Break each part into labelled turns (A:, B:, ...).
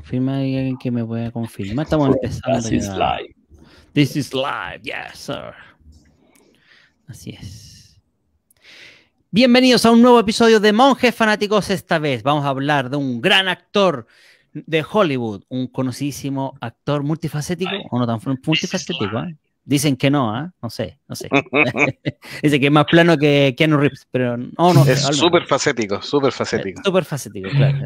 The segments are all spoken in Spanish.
A: Confirma alguien que me pueda confirmar. Estamos empezando. This is live. This is live, yes, sir. Así es. Bienvenidos a un nuevo episodio de Monjes Fanáticos. Esta vez vamos a hablar de un gran actor de Hollywood, un conocidísimo actor multifacético, o no tan multifacético, ¿eh? Dicen que no, ¿eh? no sé, no
B: sé.
A: Dice que es más plano que Keanu Reeves, pero no, no. Es
B: súper facético, súper facético. Eh, súper facético, claro,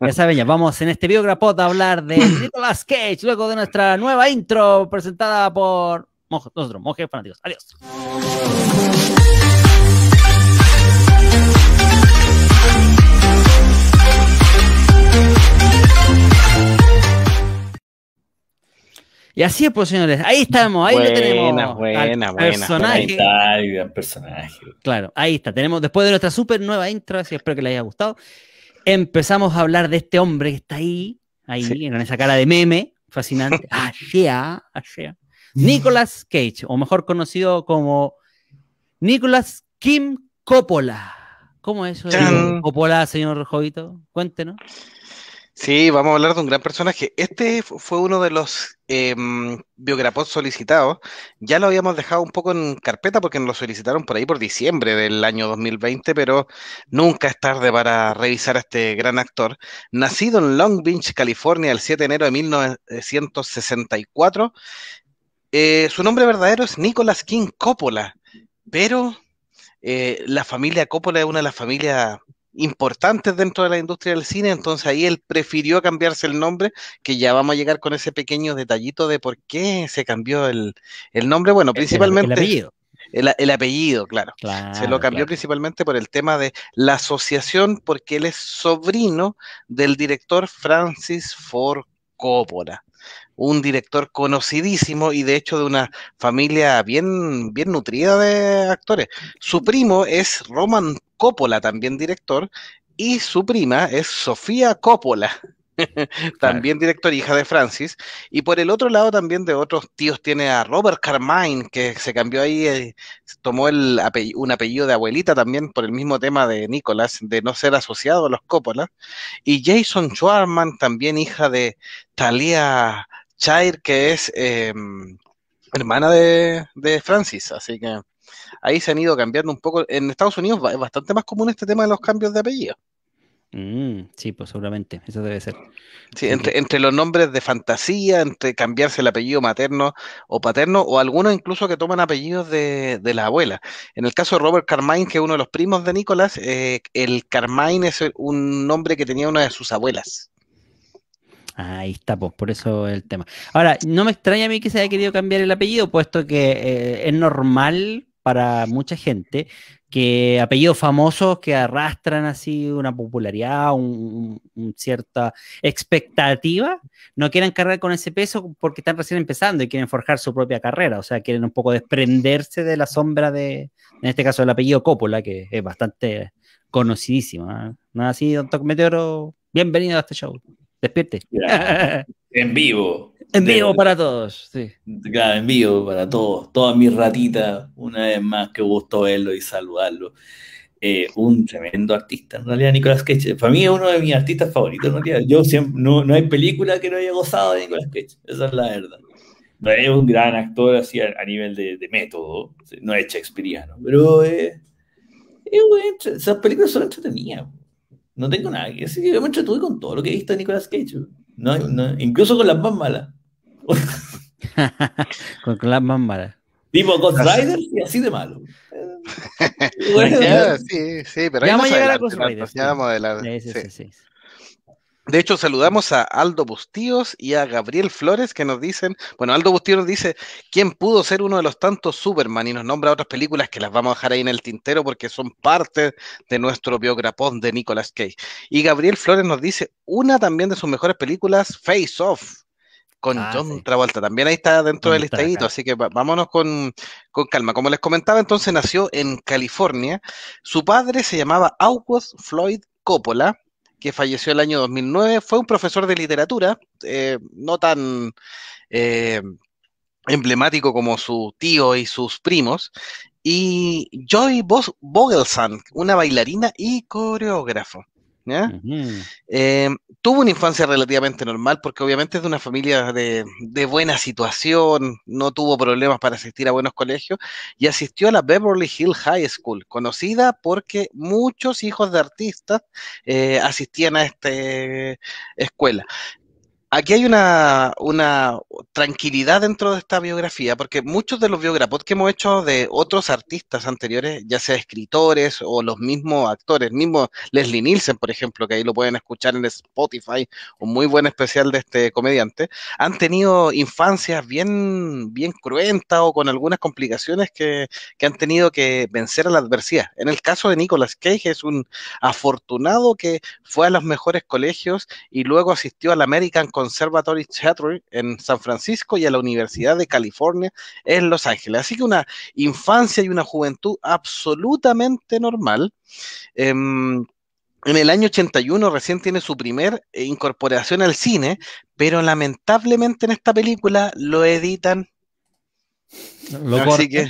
B: Ya
A: saben, ya vamos en este video a hablar de Nicolas Cage, luego de nuestra nueva intro presentada por nosotros, Mojes Fanáticos. Adiós. Y así es, pues, señores. Ahí estamos, ahí lo tenemos. Buena, buena, personaje. Ahí
C: está, personaje.
A: Claro, ahí está. Tenemos, después de nuestra súper nueva intro, así espero que les haya gustado, empezamos a hablar de este hombre que está ahí, ahí, con esa cara de meme, fascinante. Achea, ah, achea. Nicolas Cage, o mejor conocido como Nicolas Kim Coppola. ¿Cómo es eso Coppola, señor Jovito? Cuéntenos.
B: Sí, vamos a hablar de un gran personaje. Este fue uno de los em, biografos solicitados. Ya lo habíamos dejado un poco en carpeta porque nos lo solicitaron por ahí por diciembre del año 2020, pero nunca es tarde para revisar a este gran actor. Nacido en Long Beach, California, el 7 de enero de 1964, eh, su nombre verdadero es Nicolas King Coppola, pero eh, la familia Coppola es una de las familias importantes dentro de la industria del cine, entonces ahí él prefirió cambiarse el nombre, que ya vamos a llegar con ese pequeño detallito de por qué se cambió el, nombre, bueno, principalmente... El, apellido. claro. Se lo cambió principalmente por el tema de la asociación, porque él es sobrino del director Francis Ford Coppola, un director conocidísimo y de hecho de una familia bien, bien nutrida de actores. Su primo es Roman Coppola, también director, y su prima es Sofía Coppola. también director hija de Francis. Y por el otro lado también de otros tíos tiene a Robert Carmine, que se cambió ahí, eh, tomó el un apellido de abuelita también por el mismo tema de Nicolás, de no ser asociado a los Coppola. Y Jason Schwarman, también hija de Talia Chair, que es em, hermana de Francis. Así que ahí se han ido cambiando un poco. En Estados Unidos es bastante más común este tema de los cambios de apellido. Mm, sí, pues seguramente, eso debe ser. Pues. entre, los nombres de fantasía, entre cambiarse el apellido materno o paterno, o algunos incluso que toman apellidos de, las la abuela. En el caso de Robert Carmine, que es uno de los primos de Nicolás, eh, el Carmine es un nombre que tenía una de sus abuelas.
A: Ah, ahí está, pues, por eso el tema. Ahora, no me extraña a mí que se haya querido cambiar el apellido, puesto que eh, es normal para mucha gente que apellidos famosos que arrastran así una popularidad, un, cierta expectativa, no quieren cargar con ese peso porque están recién empezando y quieren forjar su propia carrera, o sea, quieren un poco desprenderse de la sombra de, en este caso, el apellido Coppola, que es bastante conocidísimo. ¿eh? ¿no? así, don Bienvenido a este show. Despierte.
C: en vivo. Envío vivo
A: para todos, sí.
C: Claro, envío para todos, toda mi ratita, una vez más, que gusto verlo y saludarlo. Eh, un tremendo artista, en realidad, Nicolás Cage. Para mí es uno de mis artistas favoritos, ¿no? Yo siempre, no, hay película que no haya gozado de Nicolas Cage, esa es la verdad. es un gran actor así a, nivel de, método, no es shakespeariano, pero eh, es bueno, esas películas son entretenidas. No tengo nada que yo me entretuve con todo lo que he visto de Nicolas Cage. incluso con las más malas.
A: con las más
B: Tipo Ghost Rider y así de malo. De hecho, saludamos a Aldo Bustíos y a Gabriel Flores que nos dicen, bueno, Aldo Bustíos nos dice, ¿quién pudo ser uno de los tantos Superman? Y nos nombra otras películas que las vamos a dejar ahí en el tintero porque son parte de nuestro biograpón de Nicolas Cage. Y Gabriel Flores nos dice, una también de sus mejores películas, Face Off con ah, John Travolta. También ahí está dentro del estadito, así que vámonos con, calma. Como les comentaba, entonces nació en California. Su padre se llamaba August Floyd Coppola, que falleció el año 2009. Fue un profesor de literatura, eh, no tan... Eh, emblemático como su tío y sus primos, y Joy Bogelsan, una bailarina y coreógrafo. Eh, tuvo una infancia relativamente normal porque obviamente es de una familia de, buena situación, no tuvo problemas para asistir a buenos colegios y asistió a la Beverly Hill High School, conocida porque muchos hijos de artistas eh, asistían a esta escuela aquí hay una, una, tranquilidad dentro de esta biografía, porque muchos de los biografos que hemos hecho de otros artistas anteriores, ya sea escritores o los mismos actores, mismo Leslie Nielsen, por ejemplo, que ahí lo pueden escuchar en Spotify, un muy buen especial de este comediante, han tenido infancias bien, bien cruentas o con algunas complicaciones que, que han tenido que vencer a la adversidad. En el caso de Nicolas Cage es un afortunado que fue a los mejores colegios y luego asistió al American Conservatory Theatre en San Francisco y a la Universidad de California en Los Ángeles. Así que una infancia y una juventud absolutamente normal. Em, en el año 81 recién tiene su primer eh, incorporación al cine, pero lamentablemente en esta película lo editan.
D: Lo Así que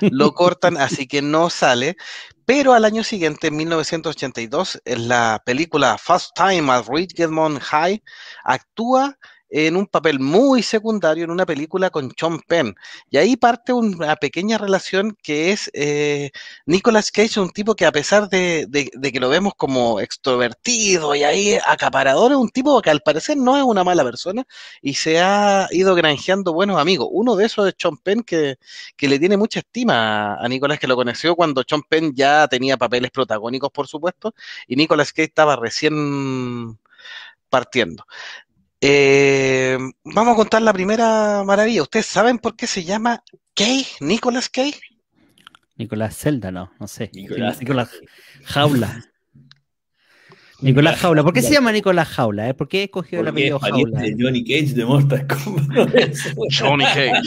B: lo cortan, así que no sale. Pero al año siguiente, en 1982, en la película Fast Time at Ridgemont High, actúa en un papel muy secundario en una película con John Penn. Y ahí parte una pequeña relación que es eh, Nicolas Cage, un tipo que a pesar de, de, que lo vemos como extrovertido y ahí acaparador, es un tipo que al parecer no es una mala persona y se ha ido granjeando buenos amigos. Uno de esos es John Penn que, que le tiene mucha estima a Nicolas, que lo conoció cuando John Penn ya tenía papeles protagónicos, por supuesto, y Nicolas Cage estaba recién partiendo. Eh, vamos a contar la primera maravilla. ¿Ustedes saben por qué se llama Kay? ¿Nicolas Cage? Nicolás Zelda, no, no sé. Nicolás, Nicolás Jaula.
A: Nicolás Jaula. ¿Por qué se llama Nicolás Jaula? Eh? ¿Por qué escogió el apellido Jaula? De
B: Johnny Cage de Mortal Kombat. Johnny Cage.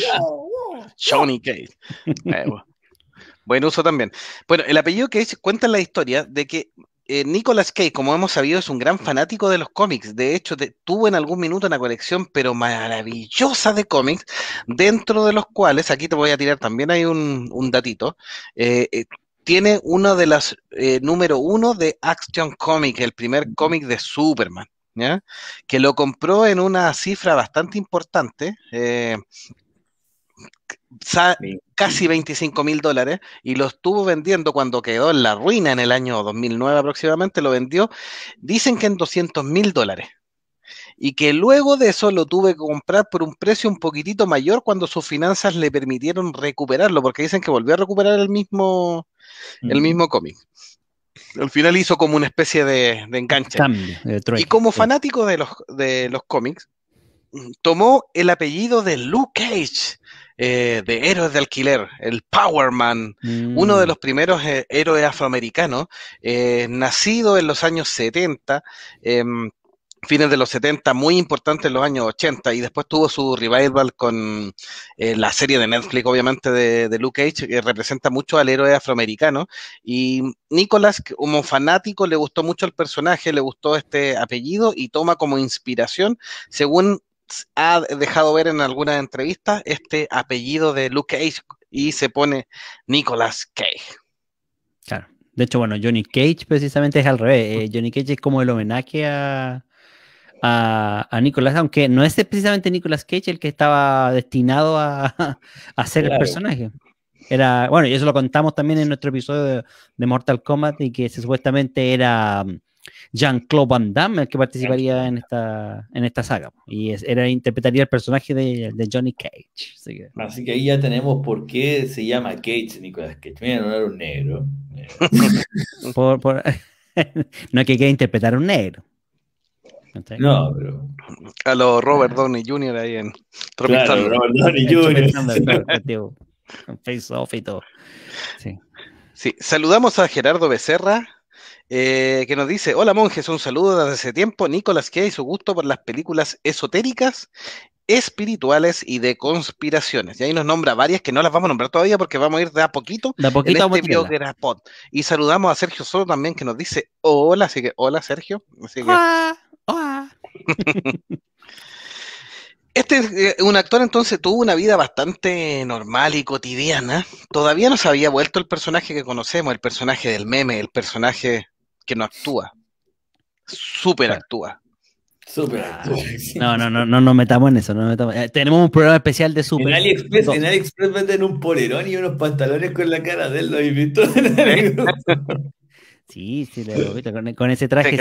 B: Johnny Cage. Eh, bueno. Buen uso también. Bueno, el apellido Cage cuenta la historia de que eh, Nicolas Cage, como hemos sabido, es un gran fanático de los cómics. De hecho, tuvo en algún minuto una colección, pero maravillosa de cómics, dentro de los cuales, aquí te voy a tirar también hay un, datito, eh, eh, tiene uno de los número uno de Action Comics, el primer cómic de Superman, que lo compró en una cifra bastante importante casi 25 mil dólares y lo estuvo vendiendo cuando quedó en la ruina en el año 2009 aproximadamente, lo vendió, dicen que en 200 mil dólares. Y que luego de eso lo tuve que comprar por un precio un poquitito mayor cuando sus finanzas le permitieron recuperarlo, porque dicen que volvió a recuperar el mismo, el mm. mismo cómic. Al final hizo como una especie de, enganche. y como fanático de los, de los cómics, tomó el apellido de Luke Cage eh, de héroes de alquiler, el Power Man,
D: mm. uno de los
B: primeros eh, héroes afroamericanos, eh, nacido en los años 70, em, fines de los 70, muy importante en los años 80, y después tuvo su revival con la serie de Netflix, obviamente, de, Luke Cage, que representa mucho al héroe afroamericano. Y Nicolas, como fanático, le gustó mucho el personaje, le gustó este apellido y toma como inspiración, según ha dejado ver en algunas entrevistas este apellido de Luke Cage y se pone Nicolas Cage.
A: Claro. De hecho, bueno, Johnny Cage precisamente es al revés. Eh, Johnny Cage es como el homenaje a, a, Nicolas, aunque no es precisamente Nicolas Cage el que estaba destinado a, a ser el personaje. Era, bueno, y eso lo contamos también en nuestro episodio de, Mortal Kombat y que supuestamente era Jean-Claude Van Damme el que participaría en esta, en esta saga y era interpretaría el personaje de, de Johnny Cage. Así que... ahí ya tenemos
C: por qué se llama Cage Nicolas Cage. Mira, no era un negro.
A: no es que quiera interpretar a un negro.
B: No, pero... A lo Robert Downey Jr. ahí en claro, Robert Downey Jr. Face Off y todo. Sí. sí. Saludamos a Gerardo Becerra, eh, que nos dice, hola monjes, un saludo desde hace tiempo, Nicolás que hay su gusto por las películas esotéricas, espirituales y de conspiraciones. Y ahí nos nombra varias que no las vamos a nombrar todavía porque vamos a ir de a poquito, de a poquito este Y saludamos a Sergio Soto también que nos dice hola, así que hola Sergio. Así que... Este eh, un actor entonces tuvo una vida bastante normal y cotidiana. Todavía no se había vuelto el personaje que conocemos, el personaje del meme, el personaje que no actúa. Súper actúa. Super.
A: No, no, no, no nos metamos en eso. No metamos. Eh, tenemos un programa especial de Super. En AliExpress,
B: en AliExpress venden un polerón
C: y unos pantalones con la cara de él, lo visto. sí, sí, lo,
A: con, con, ese traje.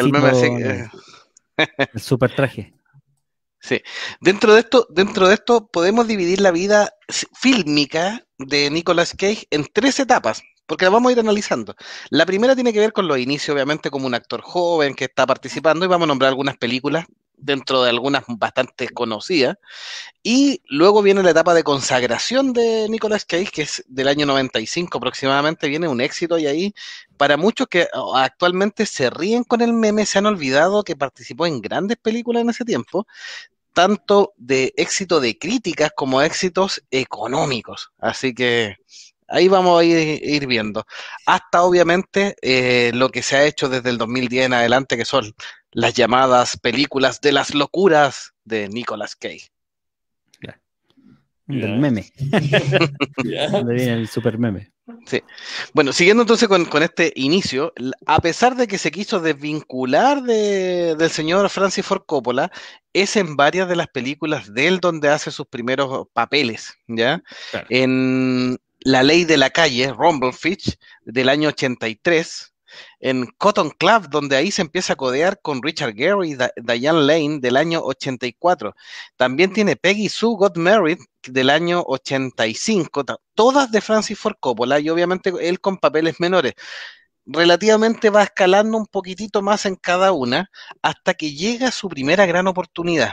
A: super traje.
B: Sí. Dentro de esto, dentro de esto podemos dividir la vida fílmica de Nicolas Cage en tres etapas porque la vamos a ir analizando. La primera tiene que ver con los inicios, obviamente, como un actor joven que está participando y vamos a nombrar algunas películas dentro de algunas bastante conocidas. Y luego viene la etapa de consagración de Nicolas Cage, que es del año 95 aproximadamente, viene un éxito y ahí para muchos que oh, actualmente se ríen con el meme, se han olvidado que participó en grandes películas en ese tiempo, tanto de éxito de críticas como éxitos económicos. Así que Ahí vamos a ir, viendo. Hasta obviamente eh, lo que se ha hecho desde el 2010 en adelante, que son las llamadas películas de las locuras de Nicolas Cage.
A: Del meme. el super meme.
B: Sí. Bueno, siguiendo entonces con, este inicio, a pesar de que se quiso desvincular del señor Francis Ford Coppola, es en varias de las películas de él donde hace sus primeros papeles, ¿ya? En, la Ley de la Calle, Rumblefish, del año 83, en Cotton Club, donde ahí se empieza a codear con Richard Gary y Diane Lane del año 84. También tiene Peggy Sue Got Married del año 85, todas de Francis Ford Coppola y obviamente él con papeles menores. Relativamente va escalando un poquitito más en cada una hasta que llega su primera gran oportunidad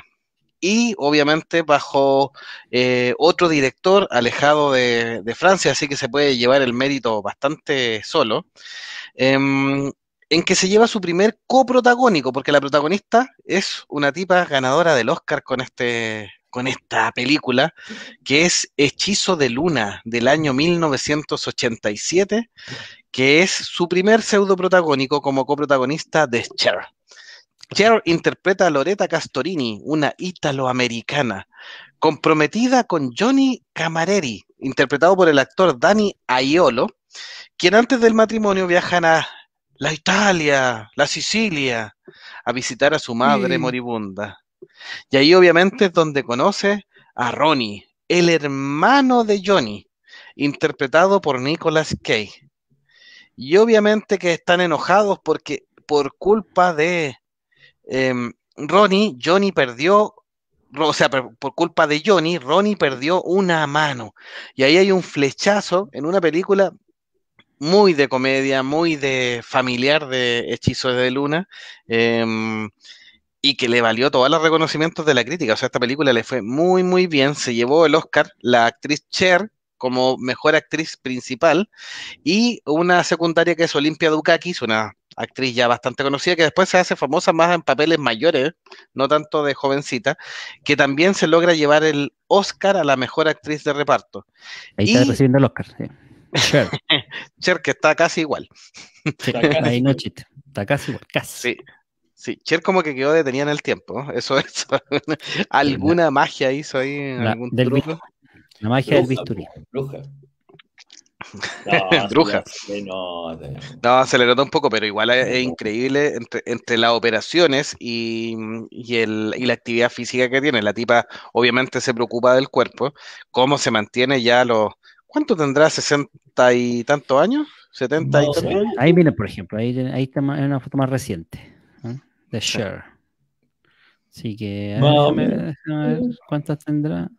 B: y obviamente bajo eh, otro director alejado de, Francia, así que se puede llevar el mérito bastante solo, em, en que se lleva su primer coprotagónico, porque la protagonista es una tipa ganadora del Oscar con este con esta película, que es Hechizo de Luna, del año 1987, que es su primer pseudo protagónico como coprotagonista de Cher. Cher interpreta a Loretta Castorini, una italoamericana, comprometida con Johnny Camareri, interpretado por el actor Danny Aiolo, quien antes del matrimonio viajan a la Italia, la Sicilia, a visitar a su madre moribunda. Y ahí obviamente es donde conoce a Ronnie, el hermano de Johnny, interpretado por Nicolas Cage. Y obviamente que están enojados porque por culpa de Em, Ronnie, Johnny perdió, o sea, por, culpa de Johnny, Ronnie perdió una mano. Y ahí hay un flechazo en una película muy de comedia, muy de familiar de Hechizos de Luna, em, y que le valió todos los reconocimientos de la crítica. O sea, esta película le fue muy, muy bien. Se llevó el Oscar la actriz Cher como mejor actriz principal y una secundaria que es Olimpia Dukakis, una actriz ya bastante conocida, que después se hace famosa más en papeles mayores, no tanto de jovencita, que también se logra llevar el Oscar a la mejor actriz de reparto. Ahí está
A: recibiendo el Oscar, sí. Cher.
B: Cher, que está casi igual.
A: ahí no Está casi igual,
B: Sí. Cher como que quedó detenida en el tiempo, eso, es ¿Alguna magia hizo ahí? La, algún truco? La magia del bisturí. Bruja. No, Bruja. no, un poco, pero igual es, increíble entre, las operaciones y, la actividad física que tiene. La tipa obviamente se preocupa del cuerpo, cómo se mantiene ya los... ¿Cuánto tendrá? ¿60 y tantos años? ¿70 y tantos
A: Ahí viene, por ejemplo, ahí, está una foto más reciente. ¿eh? De Share.
B: Así que... a
A: cuántas tendrá.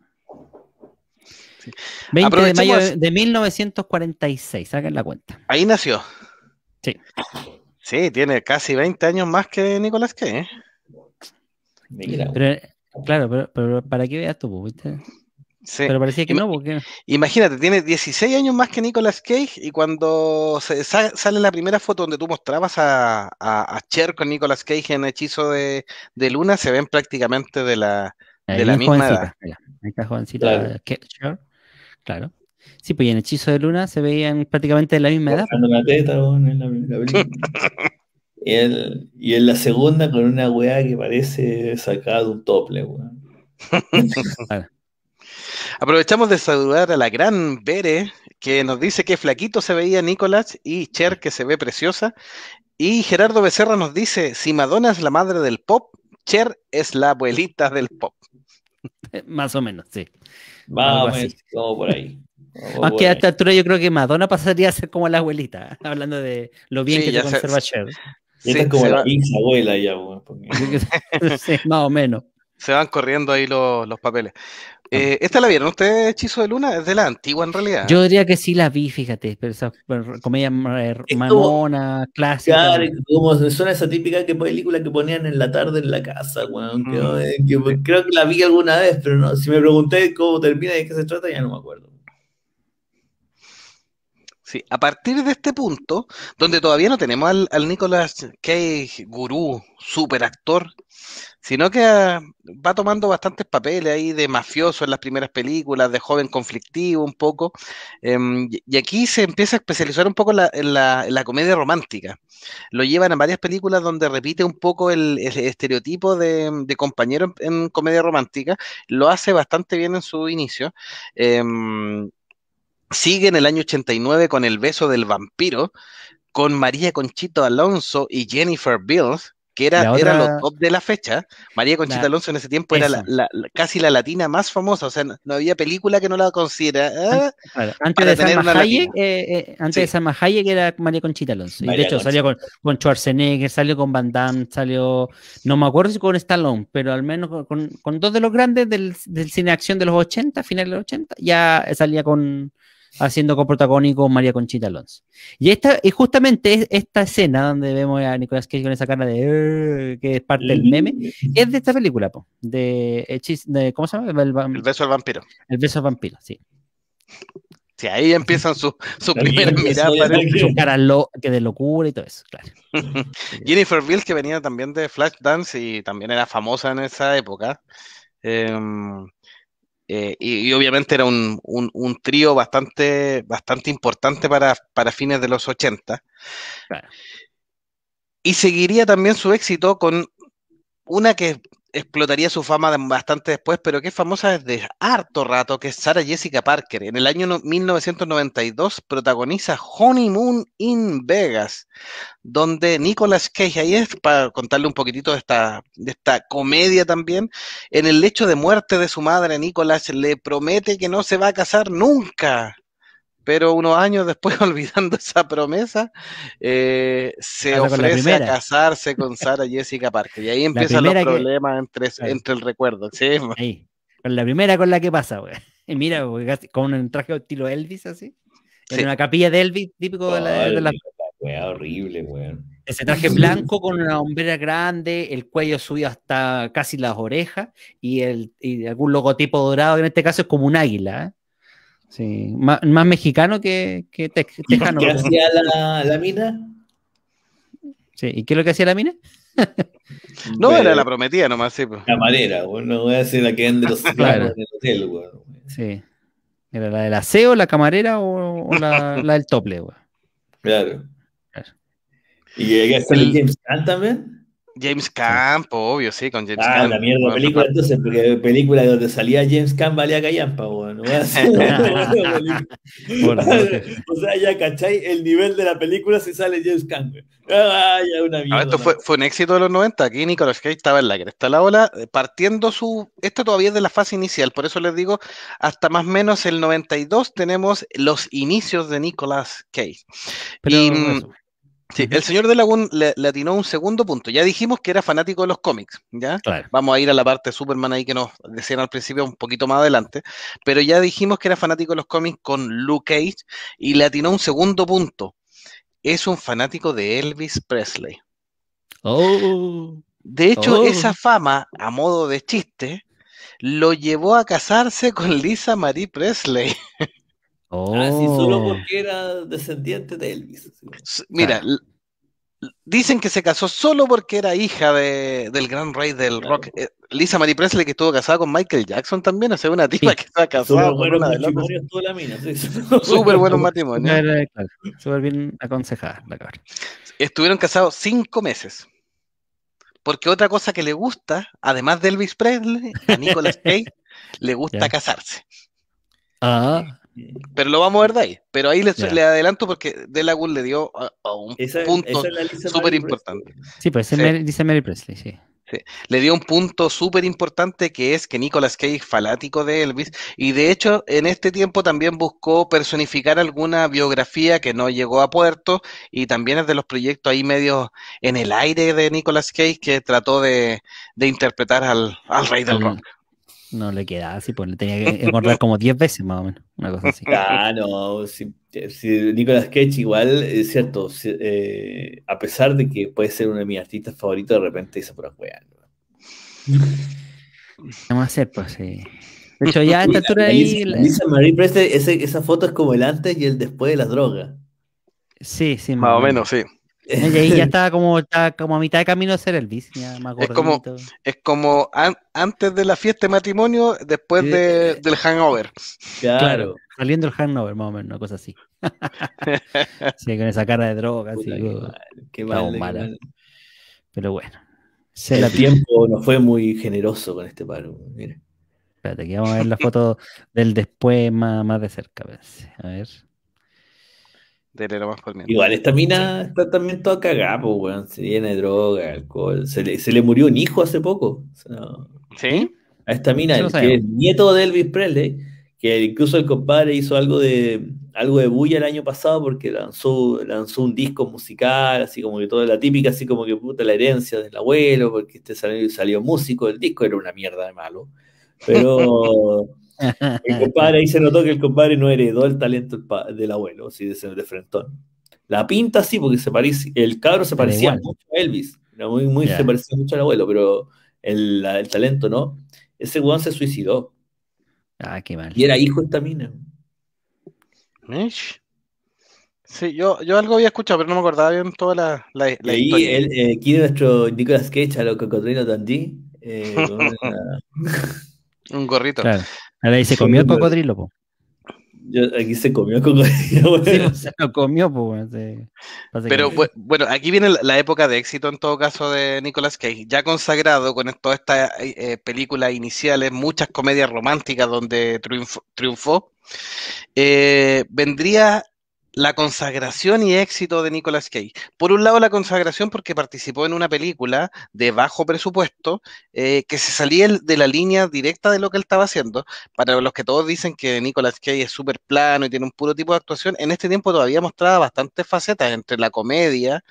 A: 20 de mayo de 1946, saquen la cuenta.
B: Ahí nació. Sí. Sí, tiene casi 20 años más que Nicolás Cage. ¿eh?
A: Pero, claro, pero, para qué veas tú, pues, ¿viste?
B: Sí. Pero parecía que no, porque... Pues, imagínate, tiene 16 años más que Nicolas Cage y cuando sale la primera foto donde tú mostrabas a, Cher con Nicolas Cage en Hechizo de, Luna, se ven prácticamente de la, de la misma
A: edad. Claro. Sí, pues en Hechizo de Luna se veían prácticamente de la misma edad.
C: y, en la segunda con una weá que parece sacado un tople, weón.
B: Aprovechamos de saludar a la gran Bere, que nos dice que flaquito se veía Nicolás y Cher, que se ve preciosa. Y Gerardo Becerra nos dice, si Madonna es la madre del pop, Cher es la abuelita del pop. Más o menos, sí.
C: Vamos, como por ahí.
B: a esta
A: altura yo creo que Madonna pasaría a ser como la abuelita,
B: hablando de lo bien que te conserva Cher.
A: es como la bisabuela ya, más o menos.
B: Se van corriendo ahí los papeles. Ah. Eh, ¿Esta la vieron ustedes, Hechizo de Luna? Es de la antigua en realidad. Yo
A: diría que sí la vi, fíjate, pero esa comedia eh, manona, clásica. Claro, como
C: suena esa típica que película que ponían en la tarde en la casa, weón. Mm. Eh, creo que la vi alguna vez, pero si me pregunté cómo termina y de qué
B: se trata, ya no me acuerdo. Sí, a partir de este punto, donde todavía no tenemos al, al Nicolas Cage gurú, superactor, sino que ah, va tomando bastantes papeles ahí de mafioso en las primeras películas, de joven conflictivo un poco, em, y aquí se empieza a especializar un poco en, la, comedia romántica. Lo llevan a varias películas donde repite un poco el, estereotipo de, compañero en, comedia romántica, lo hace bastante bien en su inicio. Em, Sigue en el año 89 con El beso del vampiro, con María Conchito Alonso y Jennifer Bills, que era, lo top de la fecha. María Conchita Alonso en ese tiempo era casi la latina más famosa, o sea, no, había película que no la considera. antes, de Sama, Hayek,
A: antes de Hayek, era María Conchita Alonso. de hecho, salía con, con, Schwarzenegger, salió con Van Damme, salió, no me acuerdo si con Stallone, pero al menos con, dos de los grandes del, cine acción de los 80, finales de los 80, ya salía con, haciendo coprotagónico María Conchita Alonso. Y esta y justamente esta escena donde vemos a Nicolás Cage con esa cara de que es parte del meme, es de esta película, po, de, ¿cómo se llama? El, beso del vampiro. El beso al vampiro, sí.
B: Sí, ahí empiezan su, su primera mirada. Su cara
A: que de locura y todo eso, claro.
B: Jennifer Bill, que venía también de Flashdance y también era famosa en esa época. Em, eh, y, obviamente era un, trío bastante, bastante importante para, para fines de los 80. Y seguiría también su éxito con una que explotaría su fama bastante después, pero que es famosa desde harto rato, que es Sarah Jessica Parker. En el año 1992 protagoniza Honeymoon in Vegas, donde Nicolas Cage, ahí es para contarle un poquitito de esta, de esta comedia también, en el lecho de muerte de su madre, Nicolas le promete que no se va a casar nunca pero unos años después, olvidando esa promesa, eh, se ofrece a casarse con Sara Jessica Parker. Y ahí empiezan los problemas entre, el recuerdo. Pues. Ahí.
A: Con la primera con la que pasa, güey. Y mira, con un traje estilo Elvis así. En una capilla de Elvis, típico de la... De la... horrible, güey. Ese traje blanco con una hombrera grande, el cuello subido hasta casi las orejas y, el, y algún logotipo dorado, que en este caso es como un águila. ¿eh? Sí, más, mexicano que, que te, ¿Qué hacía la,
B: mina? Sí, ¿y qué es lo que hacía la mina? no, era la prometida nomás, sí. Camarera, pues. bueno, voy a decir la
C: que de los hotel, güey.
A: Sí. Era la del aseo, la camarera o, la, del tople, güey.
C: Claro. ¿Y llega a ser el James Gunn también?
B: James ah. Camp, obvio, sí, con James ah, Camp. Ah, la mierda, película
C: entonces, porque película donde salía James Camp valía callampa, o sea, ya cachai el nivel de la película si sale James Camp, ah, ya una mierda. esto fue,
B: un éxito de los 90, aquí Nicolas Cage estaba en la cresta de la ola, eh, partiendo su... Esto todavía es de la fase inicial, por eso les digo, hasta más o menos el 92 tenemos los inicios de Nicolas Cage. Pero, el señor de Lagún le, atinó un segundo punto. Ya dijimos que era fanático de los cómics, ¿ya? Vamos a ir a la parte de Superman ahí que nos decían al principio un poquito más adelante, pero ya dijimos que era fanático de los cómics con Luke Cage y le atinó un segundo punto. Es un fanático de Elvis Presley.
C: Oh. De hecho, oh. esa
B: fama, a modo de chiste, lo llevó a casarse con Lisa Marie Presley. Ah, sí, solo oh. porque
C: era descendiente de Elvis. Mira,
B: dicen que se casó solo porque era hija del gran rey del rock. Eh, Lisa Marie Presley, que estuvo casada con Michael Jackson también, hace una tipa que estaba casada Súper con buenos matrimonios Súper bien aconsejada Estuvieron casados cinco meses. Porque otra cosa que le gusta, además de Elvis Presley, a Nicolas Cage, le gusta casarse. Ah. Pero lo vamos a ver de ahí. Pero ahí le adelanto porque Delagun le dio un punto súper importante.
A: Sí, pues dice Mary Presley, sí.
B: Le dio un punto súper importante que es que Nicolas Cage falático fanático de Elvis y de hecho en este tiempo también buscó personificar alguna biografía que no llegó a puerto y también es de los proyectos ahí medio en el aire de Nicolas Cage que trató de, interpretar al, al rey del rock.
A: No le queda así, pues le tenía que engordar como 10 veces más o menos, una cosa así.
B: Ah, no, si,
C: Nicolas Cage igual, es cierto, eh, a pesar de que puede ser uno de mis artistas favoritos, de repente hizo pura weá.
A: Vamos a hacer? Pues sí. De hecho, ya a esta altura ahí... Dice Marie
C: esa foto es como el antes y el
B: después de las drogas. Sí, sí. más o menos, sí ya
A: estaba como, como a mitad de camino a hacer el Disney Es como,
B: es como antes de la fiesta de matrimonio, después del hangover. Claro.
A: Saliendo el hangover, más o menos, una cosa así. sí, con esa cara de droga. así, uh, Pero bueno. Se el la tiempo
C: no fue muy generoso con este paro. Mira.
A: Espérate, aquí vamos a ver la foto del después más, más de cerca. A ver.
B: Igual,
C: esta mina está también toda cagada, pues, Se llena droga, alcohol. Se le, murió un hijo hace poco. ¿Sí? A esta mina, el nieto de Elvis Presley, que incluso el compadre hizo algo de algo de bulla el año pasado porque lanzó, lanzó un disco musical, así como que toda la típica, así como que puta la herencia del abuelo, porque este salió, salió músico, el disco era una mierda de malo.
B: Pero.
C: El compadre ahí se notó que el compadre no heredó el talento del abuelo, si de ese de Frentón. La pinta sí, porque se parece, el cabro se parecía mucho a Elvis, muy, muy se parecía mucho al abuelo, pero el, talento no. Ese weón se suicidó. Ah, qué mal. Y era hijo de esta mina.
B: Sí, yo, yo algo había escuchado, pero no me acordaba bien toda la, la, eh,
C: aquí nuestro Nicolas Cage a los cocodrilos Dandy. Eh,
B: Un gorrito.
A: Ahí se comió el cocodrilo,
C: aquí se comió el
B: cocodrilo. se lo comió, po, Pero bueno, aquí viene la época de éxito en todo caso de Nicolas Cage, ya consagrado con todas estas eh, eh, películas iniciales, muchas comedias románticas donde triunfó. Eh, vendría la consagración y éxito de Nicolas Cage. Por un lado, la consagración porque participó en una película de bajo presupuesto eh, que se salía de la línea directa de lo que él estaba haciendo. Para los que todos dicen que Nicolas Cage es súper plano y tiene un puro tipo de actuación, en este tiempo todavía mostraba bastantes facetas entre la comedia,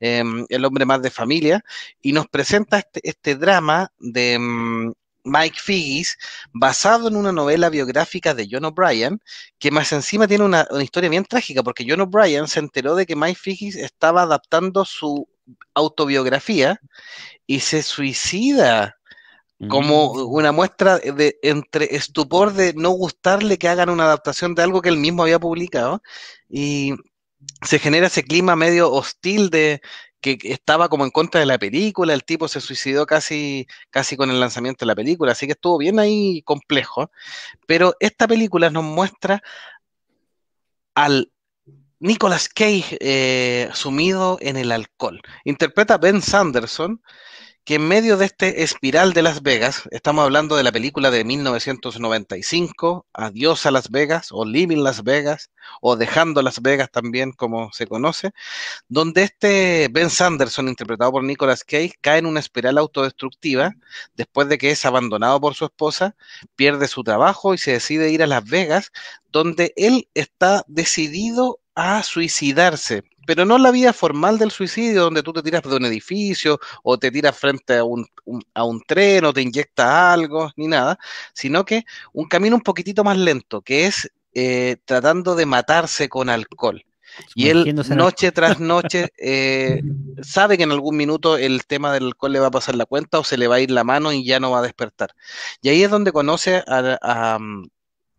B: em, el hombre más de familia, y nos presenta este, este drama de, em, Mike Figgis, basado en una novela biográfica de John O'Brien, que más encima tiene una, historia bien trágica, porque John O'Brien se enteró de que Mike Figgis estaba adaptando su autobiografía y se suicida como mm. una muestra de entre estupor de no gustarle que hagan una adaptación de algo que él mismo había publicado y se genera ese clima medio hostil de que estaba como en contra de la película, el tipo se suicidó casi, casi con el lanzamiento de la película, así que estuvo bien ahí complejo, pero esta película nos muestra al Nicolas Cage eh, sumido en el alcohol. Interpreta Ben Sanderson, que en medio de este espiral de Las Vegas, estamos hablando de la película de 1995, Adiós a Las Vegas, o Living Las Vegas, o Dejando Las Vegas también, como se conoce, donde este Ben Sanderson, interpretado por Nicolas Cage, cae en una espiral autodestructiva después de que es abandonado por su esposa, pierde su trabajo y se decide ir a Las Vegas, donde él está decidido a suicidarse pero no la vía formal del suicidio, donde tú te tiras de un edificio o te tiras frente a un, a un tren o te inyecta algo, ni nada, sino que un camino un poquitito más lento, que es eh, tratando de matarse con alcohol. Y él noche tras noche eh, sabe que en algún minuto el tema del alcohol le va a pasar la cuenta o se le va a ir la mano y ya no va a despertar. Y ahí es donde conoce a,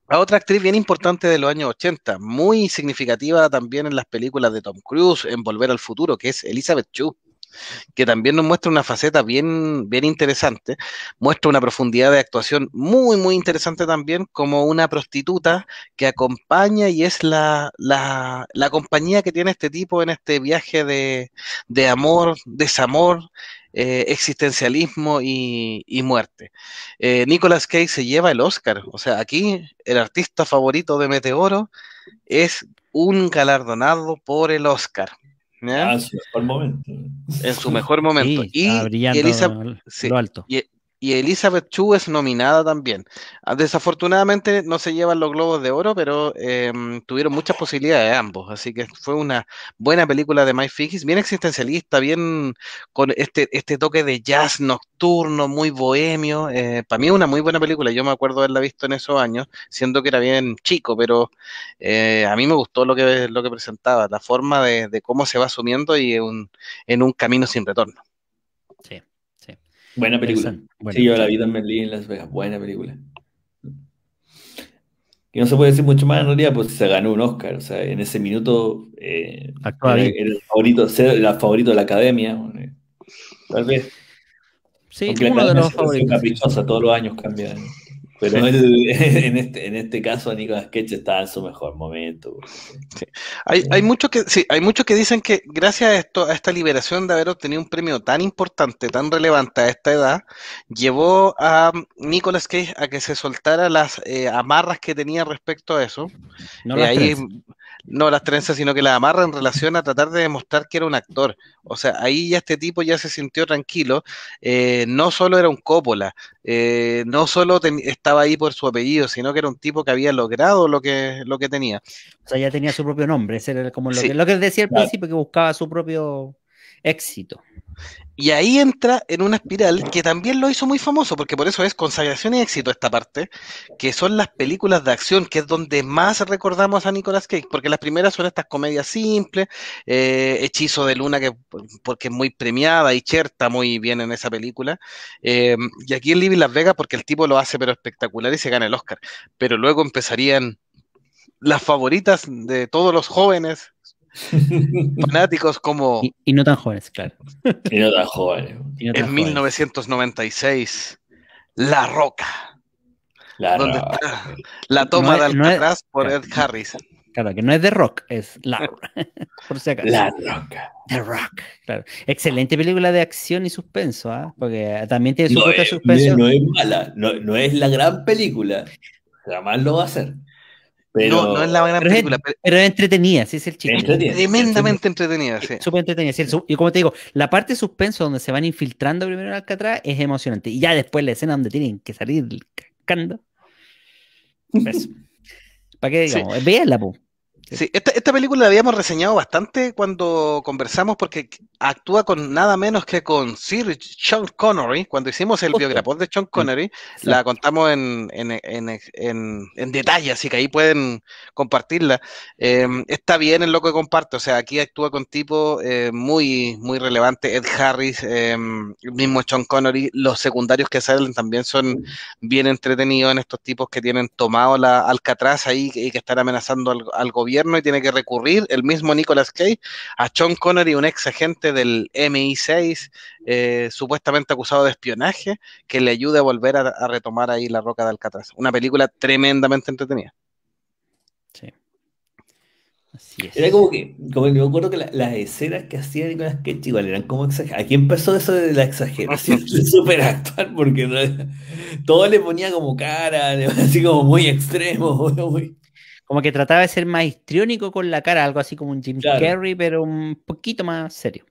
B: a otra actriz bien importante de los años 80, muy significativa también en las películas de Tom Cruise, en Volver al Futuro, que es Elizabeth Chu, que también nos muestra una faceta bien, bien interesante, muestra una profundidad de actuación muy, muy interesante también como una prostituta que acompaña y es la, la, compañía que tiene este tipo en este viaje de, de amor, desamor, eh, existencialismo y, muerte. Eh, Nicolas Cage se lleva el Oscar, o sea, aquí el artista favorito de Meteoro es un galardonado por el Oscar. Ah, en su mejor momento. En su mejor momento. y, Elizabeth, lo, alto y Elizabeth Chu es nominada también. Ah, desafortunadamente no se llevan los globos de oro, pero em, tuvieron muchas posibilidades ambos, así que fue una buena película de Mike Figgis, bien existencialista, bien con este, este toque de jazz nocturno, muy bohemio. Eh, para mí una muy buena película, yo me acuerdo haberla visto en esos años, siendo que era bien chico, pero eh, a mí me gustó lo que, lo que presentaba, la forma de, cómo se va sumiendo y en un camino sin retorno.
A: Sí.
C: Buena película. Sí, yo la vi también en Las Vegas. Buena película. que no se puede decir mucho más en realidad, pues se ganó un Oscar. O sea, en ese minuto eh, el favorito, ser el favorito de la academia. Tal vez.
A: Sí, uno de los
C: Caprichosa, todos los años cambian.
B: Pero en, este, en este caso, Nicolas Cage está en su mejor momento. Hay, hay, que, sí, hay muchos que dicen que gracias a, esto, a esta liberación de haber obtenido un premio tan importante, tan relevante a esta edad, llevó a mm, Nicolas Cage a que se soltara las eh, amarras que tenía respecto a eso. Y eh, ahí, no las trenzas, sino que las amarra en relación a tratar de demostrar que era un actor. O sea, ahí ya este tipo ya se sintió tranquilo. Eh, no solo era un Coppola, eh, no solo estaba ahí por su apellido, sino que era un tipo que había logrado lo que, lo que tenía.
A: O sea, ya tenía su propio nombre,
B: como lo, que, decía al principio,
A: que buscaba su propio éxito.
B: Y ahí entra en una espiral que también lo hizo muy famoso, porque por eso es consagración y éxito esta parte, que son las películas de acción, que es donde más recordamos a Nicolas Cage, porque las primeras son estas comedias simples, eh, Hechizo de Luna, que porque es muy premiada y está muy bien en esa película, eh, y aquí en Living Las Vegas, porque el tipo lo hace pero espectacular y se gana el Oscar, pero luego empezarían las favoritas de todos los jóvenes fanáticos como...
A: Y, no tan jóvenes, claro.
B: Y no tan jóvenes. en 1996, La Roca. La la toma de Alcatraz por Ed Harris.
A: Claro, que no es de rock, es la por La roca. The Rock, Excelente película de acción y suspenso, ¿ah? Porque también tiene su no es, suspenso. No es mala, no, no es la gran película, jamás lo va a hacer no, no es la gran película. pero, es entretenida, sí, es el chico. Tremendamente entretenida, sí. Súper entretenida. Sí, y como te digo, la parte de suspenso donde se van infiltrando primero en Alcatraz es emocionante. Y ya después la escena donde tienen que salir cando. ¿Para qué digamos? Sí. la pues.
B: Sí, esta, película la habíamos reseñado bastante cuando conversamos porque actúa con nada menos que con Sir Sean Connery. Cuando hicimos el biógrafo de Sean Connery, la contamos en, en, en, en, detalle, así que ahí pueden compartirla. Em, está bien en lo que comparto, o sea, aquí actúa con tipos eh, muy, muy relevante. Ed Harris, em, mismo Sean Connery, los secundarios que salen también son bien entretenidos en estos tipos que tienen tomado la Alcatraz ahí y que están amenazando al, al gobierno y tiene que recurrir el mismo Nicolas Cage a Sean Connery, un ex agente del MI6, eh, supuestamente acusado de espionaje, que le ayude a volver a, retomar ahí la roca de Alcatraz. Una película tremendamente entretenida. Sí. Así es. Era como que, como me acuerdo que las escenas que hacía Nicolas Cage igual eran como exageradas. Aquí empezó
C: eso de la exageración, super actual, porque todo le ponía como cara,
A: así como muy extremo, muy, como que trataba de ser más histriónico con la
B: cara, algo así como un Jim Carrey,
A: pero un poquito más serio.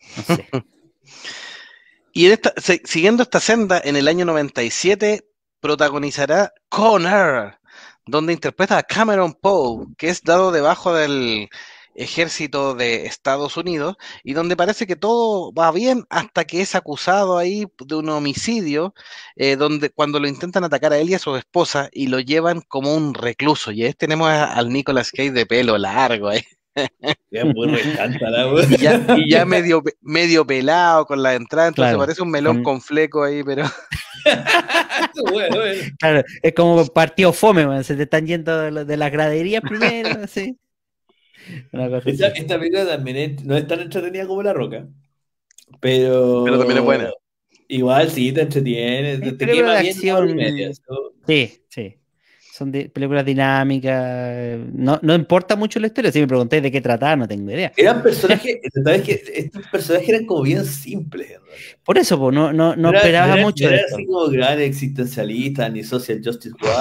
B: y siguiendo esta senda, en el año 97 protagonizará Connor, donde interpreta a Cameron Poe, que es dado debajo del ejército de Estados Unidos y donde parece que todo va bien hasta que es acusado ahí de un homicidio, eh, donde cuando lo intentan atacar a él y a su esposa y lo llevan como un recluso. Y ahí tenemos al Nicolas Cage de pelo largo eh. ahí. Ya, y ya, medio, medio, pelado con la entrada, entonces parece un melón mm. con fleco ahí, pero.
A: es como partido fome, se te están yendo de, las graderías primero, así esta,
C: película también no es tan entretenida como La Roca, pero... Pero también es buena. Igual sí, te entretiene, te,
A: Sí, sí. Son películas dinámicas. No, no, importa mucho la historia. Si me pregunté de qué trataba, no tengo idea.
C: Eran personajes, que Estos personajes eran como bien simples.
A: Por eso, pues no, no, no esperaba mucho. Era así
C: como gran existencialista, ni social justice como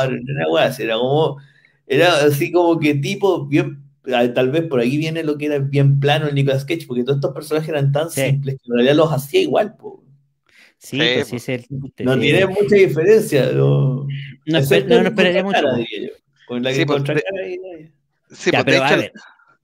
C: era así como que tipo bien tal vez por ahí viene lo que era bien plano el Nicolas Sketch, porque todos estos personajes eran tan simples que en realidad los hacía igual, Sí, pues sí, es el... No tiene mucha diferencia. No,
B: no, esperaría mucho. con la que sí, pues, sí, ya, pues, pero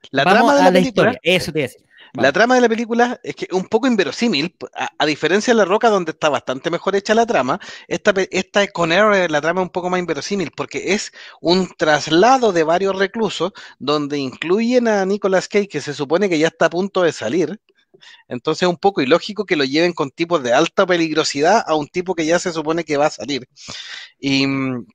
B: la vamos trama de a la, la historia, eso te voy a decir. La trama de la película es que un poco inverosímil, a, diferencia de La Roca, donde está bastante mejor hecha la trama, esta, esta con error la trama es un poco más inverosímil, porque es un traslado de varios reclusos, donde incluyen a Nicolas Cage, que se supone que ya está a punto de salir. Entonces es un poco ilógico que lo lleven con tipos de alta peligrosidad a un tipo que ya se supone que va a salir. Y mm,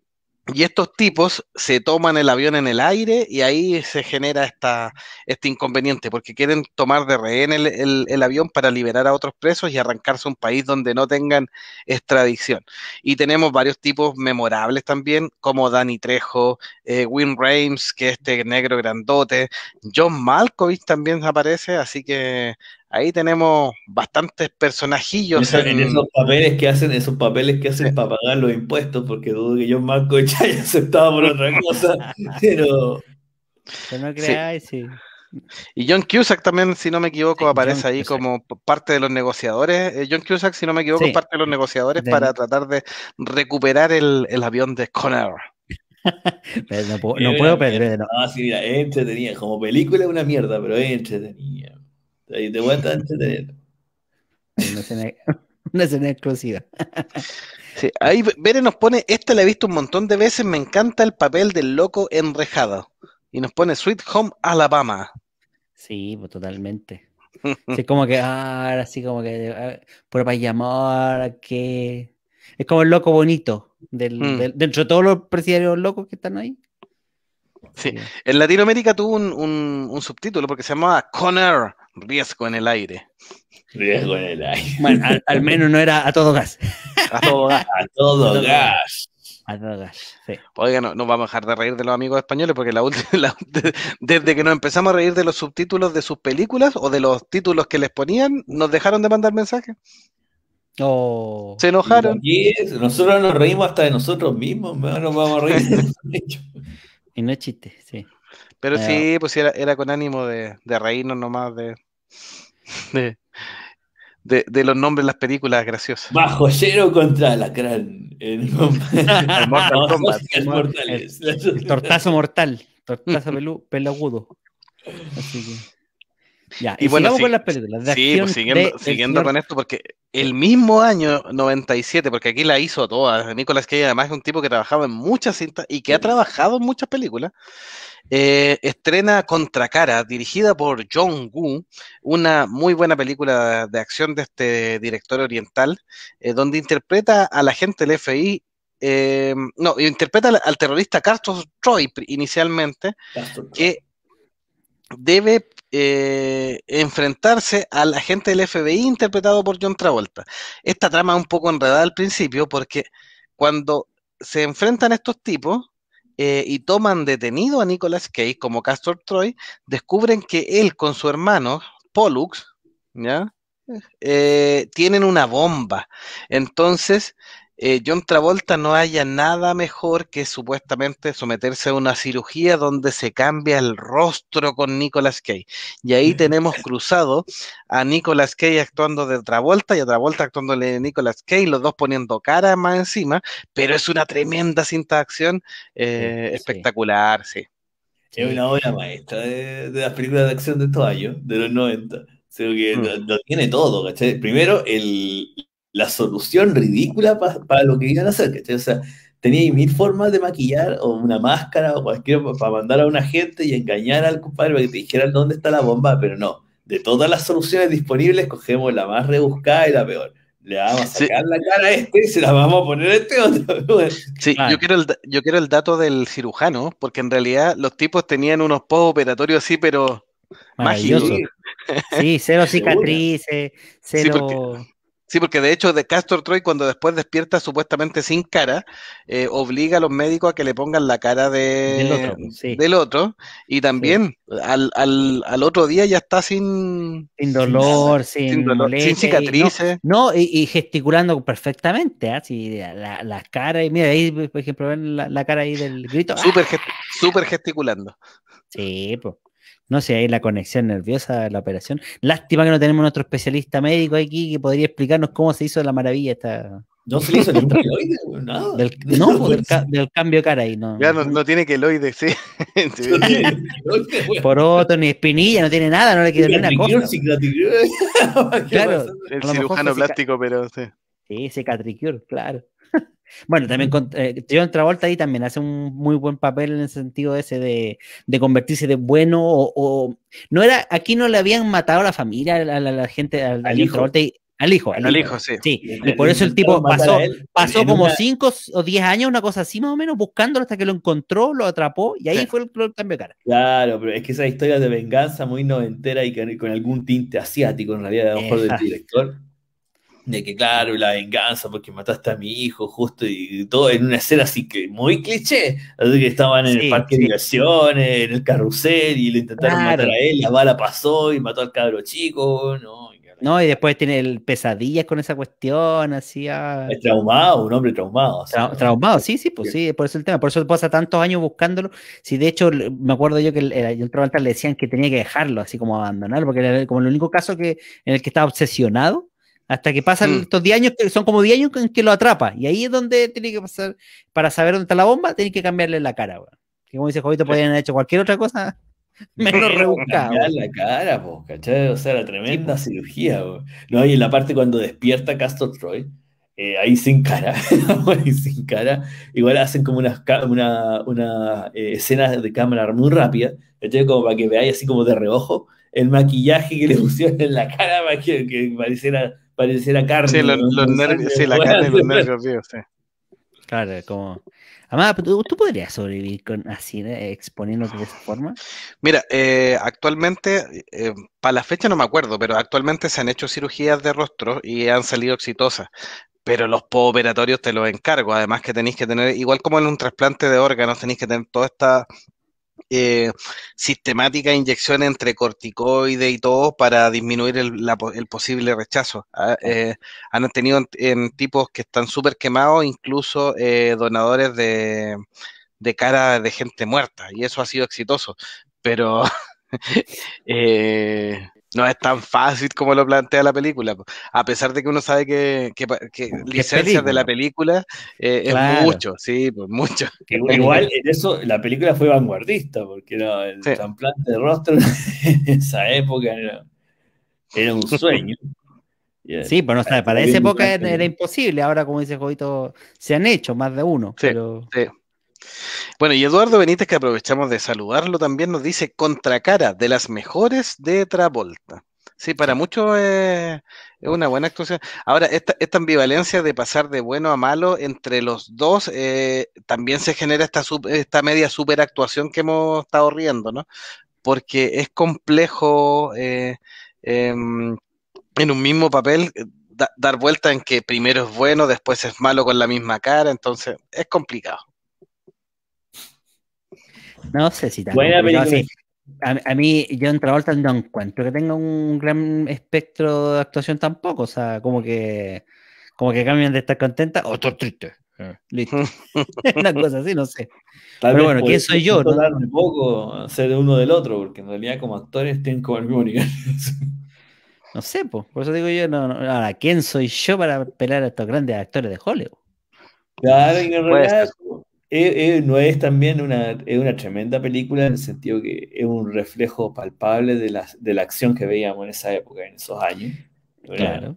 B: y estos tipos se toman el avión en el aire y ahí se genera esta, este inconveniente, porque quieren tomar de rehén el, avión para liberar a otros presos y arrancarse a un país donde no tengan extradición. Y tenemos varios tipos memorables también, como Danny Trejo, eh, Win Rames, que es este negro grandote, John Malkovich también aparece, así que ahí tenemos bastantes personajillos. en... esos
C: papeles que hacen, esos papeles que hacen para pagar los impuestos, porque dudo que
B: John Marco ya haya aceptado por otra cosa, pero...
A: no creáis,
B: sí. Y John Cusack también, si no me equivoco, aparece ahí como parte de los negociadores. Eh, John Cusack, si no me equivoco, es parte de los negociadores para tratar de recuperar el, avión de Conner.
A: no, puedo, no Ah, perder.
B: sí, mira, Como
C: película es una mierda, pero es Ahí de vuelta antes de.
B: Una escena, e- exclusiva. Sí, ahí Bere nos pone, esta la he visto un montón de veces, me encanta el papel del loco enrejado. Y nos pone Sweet Home Alabama. Sí, pues totalmente.
A: Es como que ah, ahora sí, como que ah, por para llamar, que es como el loco bonito mm. del, dentro de todos los presidiarios locos que están ahí.
B: Sí, en Latinoamérica tuvo un, subtítulo porque se llamaba Connor riesgo en el aire. Riesgo en el aire. Bueno, al, menos
A: no era a todo gas.
B: A todo gas. A todo, gas. Oiga, no, vamos a dejar de reír de los amigos españoles porque la, desde que nos empezamos a reír de los subtítulos de sus películas o de los títulos que les ponían, nos dejaron de mandar mensajes.
A: No, oh. Se enojaron.
B: nosotros nos reímos hasta
A: de nosotros mismos,
B: nos vamos a reír.
A: y no es chiste, sí.
B: Pero, eh, sí, pues era, con ánimo de reírnos nomás de, de, los nombres de las películas graciosas. cero contra la tortazo
A: mortal. Tortazo pelagudo.
B: Así Ya, y, bueno, con las películas. Pues, siguiendo, con esto, porque el mismo año 97, porque aquí la hizo toda Nicolas Cage además es un tipo que trabajaba en muchas cintas y que ha trabajado en muchas películas, Estrena eh, estrena Contracara, dirigida por John Woo, una muy buena película de acción de este director oriental, eh, donde interpreta al agente del FI. Eh, no, interpreta al, terrorista Carlos Troy inicialmente, que debe enfrentarse al agente del FBI interpretado por John Travolta. Esta trama es un poco enredada al principio porque cuando se enfrentan estos tipos, eh, y toman detenido a Nicolas Cage como Castor Troy, descubren que él con su hermano, Pollux, ¿ya? Eh, tienen una bomba. Entonces, eh, John Travolta no haya nada mejor que supuestamente someterse a una cirugía donde se cambia el rostro con Nicolas Cage. Y ahí tenemos cruzado a Nicolas Cage actuando de Travolta y a Travolta actuando de Nicolas Cage, los dos poniendo cara más encima, pero es una tremenda cinta de acción eh, espectacular, sí. Es una obra
C: maestra de, las películas de acción de estos años, de los 90. Mm. tiene todo, ¿cachai? Primero, el, la solución ridícula para lo que iban a hacer, O sea, tenía mil formas de maquillar o una máscara o cualquier para mandar a una gente y engañar al compadre para que te dijeran dónde está la bomba, pero no. De todas las soluciones disponibles, cogemos la más rebuscada y la peor.
B: Le vamos a sacar
C: la cara a este y se la vamos a poner a este otro.
B: sí, yo, quiero el, yo quiero el dato del cirujano, porque en realidad los tipos tenían unos postoperatorios así, pero mágicos. Sí, cero cicatrices,
A: cero.
B: Sí, porque de hecho de Castor Troy cuando después despierta supuestamente sin cara, eh, obliga a los médicos a que le pongan la cara de, del, otro, y también al, al, al, otro día ya está sin... Sin dolor, sin, sin, cicatrices.
A: no, y, gesticulando perfectamente, así ¿ah? las la, cara, y mira ahí, por ejemplo,
B: ven la, cara ahí del grito. super ¡ah! gesticulando. Sí, pues.
A: No sé, ahí la conexión nerviosa de la operación. Lástima que no tenemos otro especialista médico aquí que podría explicarnos cómo se hizo la maravilla esta. No se hizo ningún queloide, pues, no, pues, del, cambio cara ahí, no.
B: Ya no, tiene que sí.
A: Por otro, ni espinilla, no tiene nada, no le queda ni cosa.
B: claro, el cirujano plástico,
A: pero sí. Sí, cicatricure, claro. Bueno, también con, eh, Travolta ahí también hace un muy buen papel en el sentido ese de, convertirse de bueno o, no era aquí no le habían matado a la familia a la, gente al, hijo. al hijo. al
D: sí.
C: Y por eso el tipo pasó, pasó como
A: 5 o 10 años, una cosa así más o menos, buscándolo hasta que lo encontró, lo atrapó y ahí fue el, cambio de cara.
C: Claro, pero es que esa historia de venganza muy noventera y con, con algún tinte asiático en realidad, a lo mejor del director de que claro, la venganza porque mataste a mi hijo justo y todo en una escena así que muy cliché, así que estaban en el parque de diversiones, en el carrusel y lo intentaron matar a él, la bala pasó y mató al cabro chico, no.
A: Y no, y después tiene el pesadillas con esa cuestión, así. Ah. es traumado, un hombre
C: traumado. traumado, sí, sí, pues sí,
A: por eso el tema. Por eso pasa tantos años buscándolo. Si de hecho, me acuerdo yo que el, el, le decían que tenía que dejarlo, así como abandonarlo, porque era como el único caso que, en el que estaba obsesionado hasta que pasan mm. estos 10 años, que son como 10 años en que lo atrapa. Y ahí es donde tiene que pasar, para saber dónde está la bomba, tiene que cambiarle la cara, güey. Que como dice Jovito, podrían haber hecho cualquier otra cosa menos rebuscado. La
C: cara, po, O sea, la tremenda cirugía, No, y en la parte cuando despierta Castor Troy, eh, ahí sin cara, ahí sin cara, igual hacen como unas una, una, eh, escenas de cámara muy rápida, ¿cachai? Como para que veáis así como de reojo el maquillaje que le pusieron en la cara para que pareciera la
B: carne. Sí, nervios, la carne y los nervios sí.
A: Claro, como. Además, ¿tú, podrías sobrevivir con así, exponiéndote de esa forma?
B: Mira, eh, actualmente, eh, para la fecha no me acuerdo, pero actualmente se han hecho cirugías de rostro y han salido exitosas. Pero los pooperatorios te los encargo. Además que tenéis que tener, igual como en un trasplante de órganos, tenéis que tener toda esta eh, sistemáticas inyecciones entre corticoides y todo para disminuir el, posible rechazo. Ah, eh, han tenido en, tipos que están súper quemados, incluso eh, donadores de, de, cara de gente muerta, y eso ha sido exitoso. Pero eh, no es tan fácil como lo plantea la película. A pesar de que uno sabe que, que, licencias de la película eh, es mucho, sí, pues mucho. Igual en eso la película fue vanguardista, porque no, el sí. de rostro
C: en esa época era, un sueño. Eh,
A: sí, pero no,
B: para, para esa época era,
A: imposible. Ahora, como dice Jovito, se han hecho más de uno. pero...
B: Bueno, y Eduardo Benítez, que aprovechamos de saludarlo, también nos dice contracara de las mejores de Travolta. Sí, para muchos eh, es una buena actuación. Ahora, esta, ambivalencia de pasar de bueno a malo entre los dos, eh, también se genera esta, esta media superactuación que hemos estado riendo, ¿no? Porque es complejo eh, em, en un mismo papel dar vuelta en que primero es bueno, después es malo con la misma cara, entonces es complicado.
A: No sé si tan Buena a, mí, mí, en Travolta no encuentro que tenga un gran espectro de actuación tampoco. O sea, como que, como que cambian de estar contenta o estar triste. Ah, listo. Una cosa así, no sé. Pero bueno, ¿quién soy yo? ¿no?
C: poco ser uno del otro, porque en realidad como actores tienen como el mismo nivel.
A: no sé, pues por eso digo yo, no, ahora, ¿quién soy yo para pelar a estos grandes actores de Hollywood? Claro, en realidad,
C: eh, eh, no es también una, tremenda película en el sentido que es un reflejo palpable de la, de la acción que veíamos en esa época, en esos años. claro,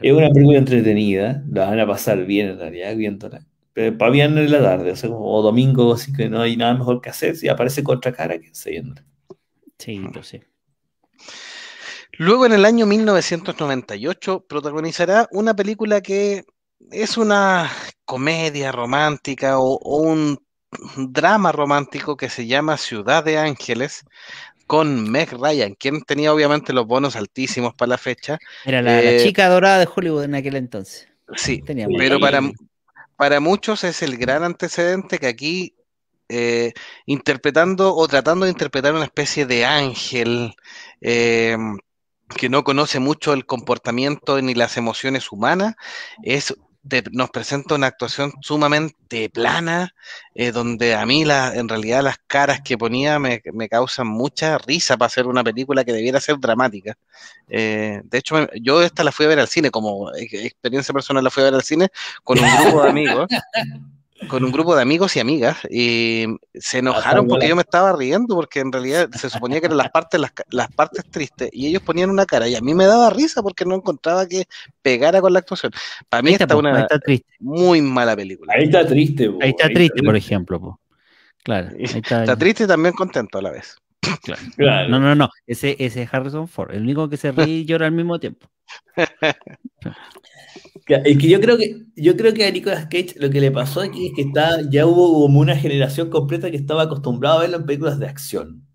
C: Es una película entretenida, la van a pasar bien en realidad viéndola. Pero para bien en la tarde, o, sea, como, domingo, así que no hay nada mejor que hacer, si aparece contra cara que se entra. Sí, lo
B: pues sé. Luego en el año 1998 protagonizará una película que es una comedia romántica o, un drama romántico que se llama Ciudad de Ángeles con Meg Ryan, quien tenía obviamente los bonos altísimos para la fecha. Era la, eh, chica
A: dorada de Hollywood
B: en aquel entonces.
A: Sí, pero para,
B: para muchos es el gran antecedente que aquí, eh, interpretando o tratando de interpretar una especie de ángel eh, que no conoce mucho el comportamiento ni las emociones humanas, es nos presenta una actuación sumamente plana, eh, donde a mí la, en realidad las caras que ponía me, me causan mucha risa para hacer una película que debiera ser dramática. Eh, de hecho, yo esta la fui a ver al cine, como e, experiencia personal la fui a ver al cine con un grupo de amigos. con un grupo de amigos y amigas y se ah, enojaron porque yo me estaba riendo porque en realidad se suponía que eran las partes las, partes tristes y ellos ponían una cara y a mí me daba risa porque no encontraba que pegara con la actuación. Para mí está, una muy mala película. Ahí está triste. Ahí está triste, por
A: ejemplo.
B: Claro. está, está triste y también contento a la vez.
A: Claro. No, no, no, ese, ese es Harrison Ford, el único que se ríe y llora al mismo tiempo. Es que yo creo que yo creo que a Nicolas Cage lo que le pasó aquí es que está, ya
C: hubo como una generación completa que estaba acostumbrada a verlo en películas de acción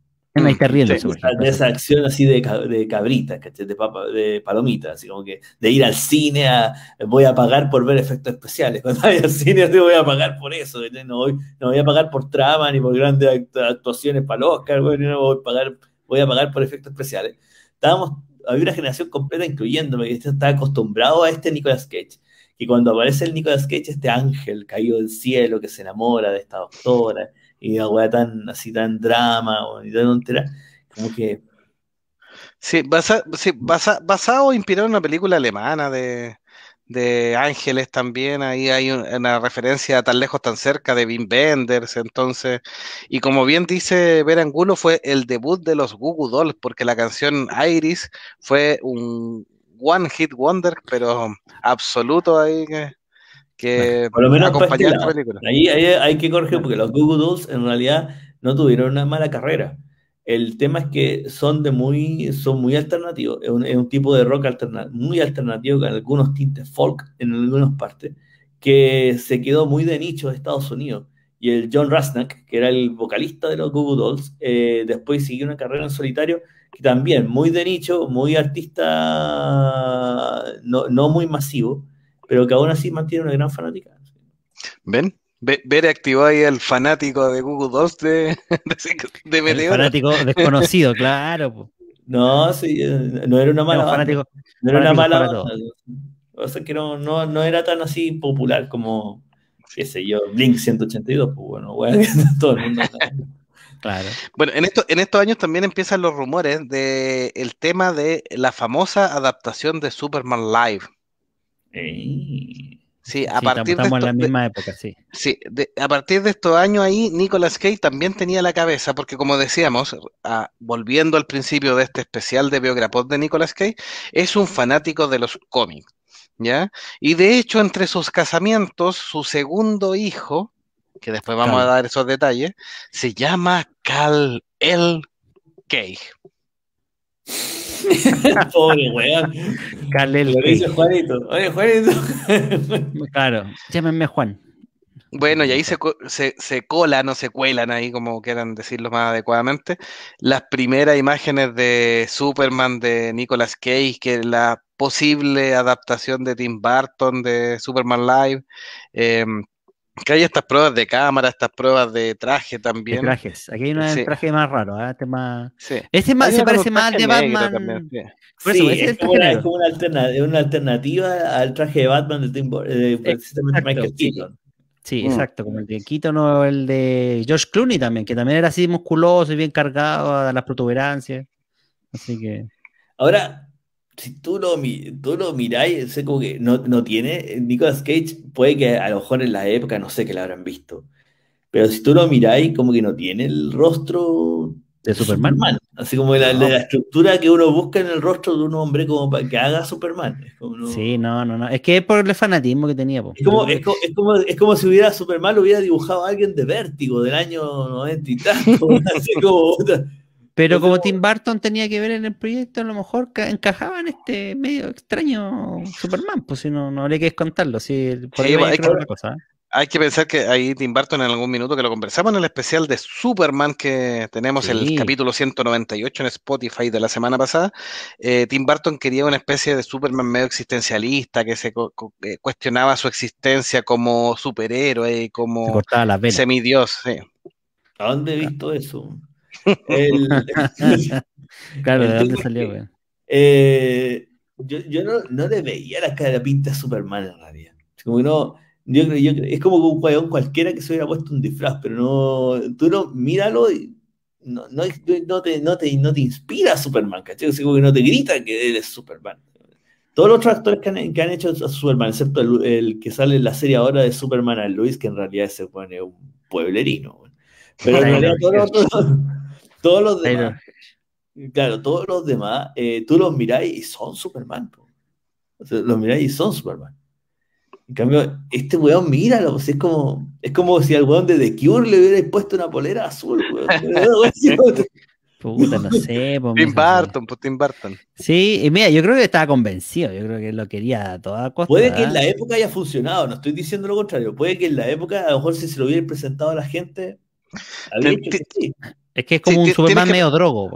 A: me mm,
C: esa, acción así de, de cabrita, de, de palomita, así como que de ir al cine a voy a pagar por ver efectos especiales. Cuando vaya al cine te voy a pagar por eso, no voy, no voy a pagar por trama ni por grandes actuaciones para el Oscar, no voy a pagar, voy a pagar por efectos especiales. Estábamos, había una generación completa incluyéndome que estaba acostumbrado a este Nicolas Cage. Y cuando aparece el Nicolas Cage, este ángel caído del cielo que se enamora de esta doctora y una así, tan drama, y tan como que.
B: Sí, basa, sí basado, inspirado en una película alemana de, Ángeles también, ahí hay una referencia Tan lejos, tan cerca de Wim Wenders, entonces, y como bien dice Berangulo, fue el debut de los Google Dolls, porque la canción Iris fue un one hit wonder, pero absoluto ahí que por lo menos este hay que
C: corregir porque los Google Dolls en realidad no tuvieron una mala carrera. El tema es que son de muy, son muy alternativos, es un, tipo de rock alterna, muy alternativo con algunos tintes folk en algunas partes, que se quedó muy de nicho de Estados Unidos. Y el John Rasnack, que era el vocalista de los Google Dolls, eh, después siguió una carrera en solitario que también muy de nicho, muy artista, no muy
B: masivo, pero que aún así mantiene una gran fanática. ¿Ven? Ver activó ahí el fanático de Google 2 de, de, Fanático desconocido,
C: claro. No, sí, eh, no era una mala. No, era una mala. O sea que no, era tan así popular como, qué sé yo, Blink 182,
B: pues bueno, bueno todo el mundo. Claro. Bueno, en, esto, en estos años también empiezan los rumores de el tema de la famosa adaptación de Superman Live,
A: Sí,
B: a partir de estos, la misma época, a partir de estos años ahí, Nicolas Cage también tenía la cabeza, porque como decíamos, volviendo al principio de este especial de biografía de Nicolas Cage, es un fanático de los cómics, ¿ya? Y de hecho, entre sus casamientos, su segundo hijo, que después vamos a dar esos detalles, se llama Cal El Cage. Pobre Oye, Juanito. claro,
A: llámenme Juan.
B: Bueno, y ahí se, se, colan o se cuelan ahí, como quieran decirlo más adecuadamente, las primeras imágenes de Superman de Nicolas Cage, que la posible adaptación de Tim Burton de Superman Live. Eh, que hay estas pruebas de cámara, estas pruebas de traje también. De trajes. Aquí hay un traje
A: más raro, ¿ah? este más... Este se parece más al de Batman.
B: sí. es, como una, alternativa
C: al traje de Batman de, Tim eh, Michael Keaton. Sí, mm. exacto,
A: como el de Keaton o el de George Clooney también, que también era así musculoso y bien cargado a las protuberancias. Así que.
C: Ahora, si tú lo, tú lo miráis, sé como que no, no, tiene. Eh, Nicolas Cage puede que a lo mejor en la época no sé que la habrán visto. Pero si tú lo miráis, como que no tiene el rostro de Superman. Así como la, la, estructura que uno busca en el rostro de un hombre como para que haga Superman. Sí, no, no,
A: no. Es que es por el fanatismo que tenía. Es como, es,
C: como, es, como, si hubiera Superman, lo hubiera dibujado a alguien de vértigo del año 90 y tanto. así como. Pero como Tim Burton
A: tenía que ver en el proyecto, a lo mejor encajaba en este medio extraño Superman, pues si no, no habría que descontarlo. Si hay, que, cosa, ¿eh?
B: hay que pensar que ahí Tim Burton en algún minuto que lo conversamos en el especial de Superman que tenemos el capítulo 198 en Spotify de la semana pasada, eh, Tim Burton quería una especie de Superman medio existencialista que se eh, cuestionaba su existencia como superhéroe, como semidios. ¿A dónde he ah. visto eso? El,
C: claro, ¿de salió, eh, yo, no, no, le veía la cara pinta de Superman en realidad. Como que no, yo, yo, es como un guayón cualquiera que se hubiera puesto un disfraz, pero no, tú no, míralo y no, te, no, te, inspira a Superman, ¿cachai? como que no te grita que eres Superman. Todos los otros actores que han, hecho a Superman, excepto el, el, que sale en la serie ahora de Superman a Luis, que en realidad se pone un pueblerino.
D: Pero todos
C: todos los demás, claro, todos los demás, eh, tú los miráis y son Superman. los miráis y son Superman. En cambio, este weón, míralo, pues, es como, es como si al weón de The
A: Cure le
B: hubiera puesto una polera azul, weón. Puta, no sé. Tim Burton, pues Tim Burton.
A: Sí, y mira, yo creo que estaba convencido, yo creo que lo quería a toda costa. Puede que ¿eh? en la época haya
C: funcionado, no estoy diciendo lo contrario, puede que en la época, a lo mejor si se lo hubiera presentado a
B: la
A: gente, es que es como un Superman medio drogo,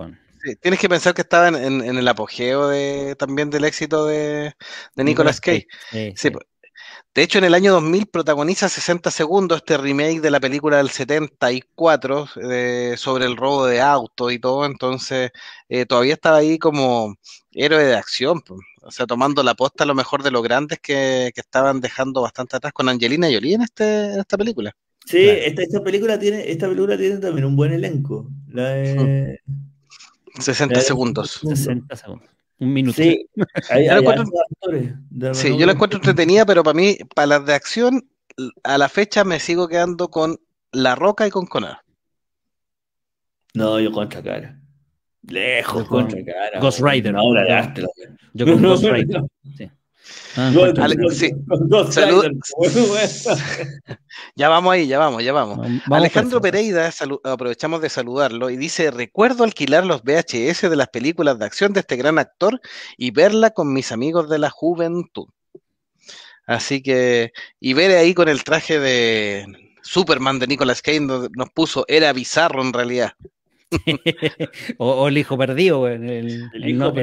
B: tienes que pensar que estaba en, el apogeo de, también del éxito de, de Nicolas Cage. de hecho, en el año 2000 protagoniza 60 segundos este remake de la película del 74 eh, sobre el robo de autos y todo, entonces eh, todavía estaba ahí como héroe de acción, o sea, tomando la posta a lo mejor de los grandes que, estaban dejando bastante atrás con Angelina Jolie en, este, en esta película. Sí, esta, esta, película tiene, esta película tiene también un buen elenco. La 60 segundos. 60 segundos. Un minuto. Sí, yo, la encuentro, entretenida, pero para mí, para las de acción, a la fecha me sigo quedando con La Roca y con Conar. No, yo contra cara.
C: Lejos, contra cara. Ghost Rider. Ahora gastro. Yo con Ghost Rider.
B: Sí. Ah, ya vamos ahí, ya vamos, ya vamos. Alejandro Pereira, aprovechamos de saludarlo, y dice, recuerdo alquilar los VHS de las películas de acción de este gran actor y verla con mis amigos de la juventud. Así que, y ver ahí con el traje de Superman de Nicolas Cage nos puso, era bizarro en realidad.
A: o, el hijo perdido, El, hijo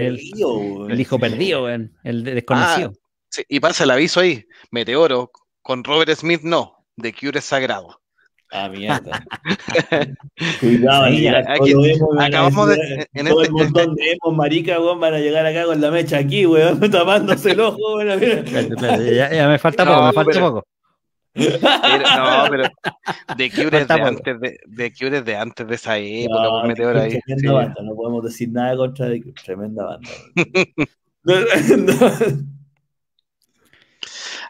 A: perdido, el, desconocido.
B: Ah, y pasa el aviso ahí: Meteoro con Robert Smith, no. De Cure es sagrado. Ah, mierda. Cuidado, acabamos de, en este, el
C: montón de marica, weón, van a llegar acá con la mecha aquí, weón, tapándose el ojo,
A: Ya,
B: me falta poco, me falta poco no, pero de Cure es de antes de, de antes de esa época, pues, ahí. Tremenda banda,
C: no podemos decir nada
B: contra Cure, tremenda banda.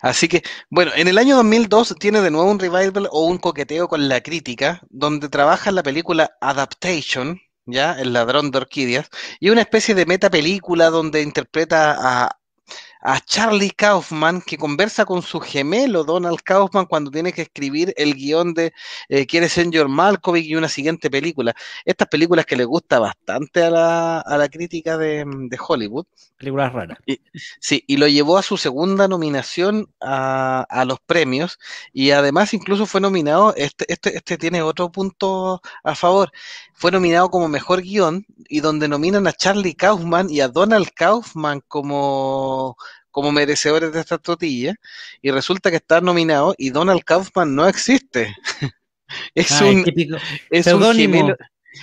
B: Así que, bueno, en el año 2002 tiene de nuevo un revival o un coqueteo con la crítica, donde trabaja la película Adaptation, ¿ya? El ladrón de orquídeas, y una especie de metapelícula donde interpreta a a Charlie Kaufman que conversa con su gemelo Donald Kaufman cuando tiene que escribir el guión de eh, Quiere ser John Malkovich y una siguiente película. Estas películas que le gusta bastante a la, a la crítica de, de Hollywood, sí, y lo llevó a su segunda nominación a, los premios y además incluso fue nominado, este, este, este tiene otro punto a favor, fue nominado como mejor guión y donde nominan a Charlie Kaufman y a Donald Kaufman como como merecedores de esta tortilla y resulta que está nominado y Donald Kaufman no existe. Ah, es un,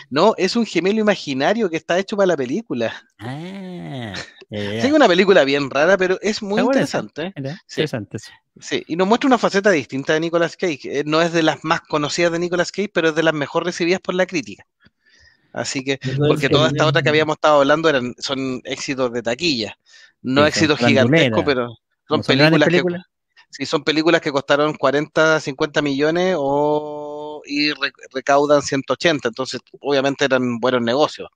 B: no, es un gemelo imaginario que está hecho para la película. Ah, una película bien rara, pero es muy interesante. Interesante, sí. y nos muestra una faceta distinta de Nicolas Cage. Eh, no es de las más conocidas de Nicolas Cage, pero es de las mejor recibidas por la crítica. Así que, porque toda esta otra que habíamos estado hablando eran, son éxitos de taquilla,
D: no éxitos gigantescos, pero
B: son, películas, que son películas que costaron 40, 50 millones o y recaudan 180. Entonces, obviamente eran buenos negocios.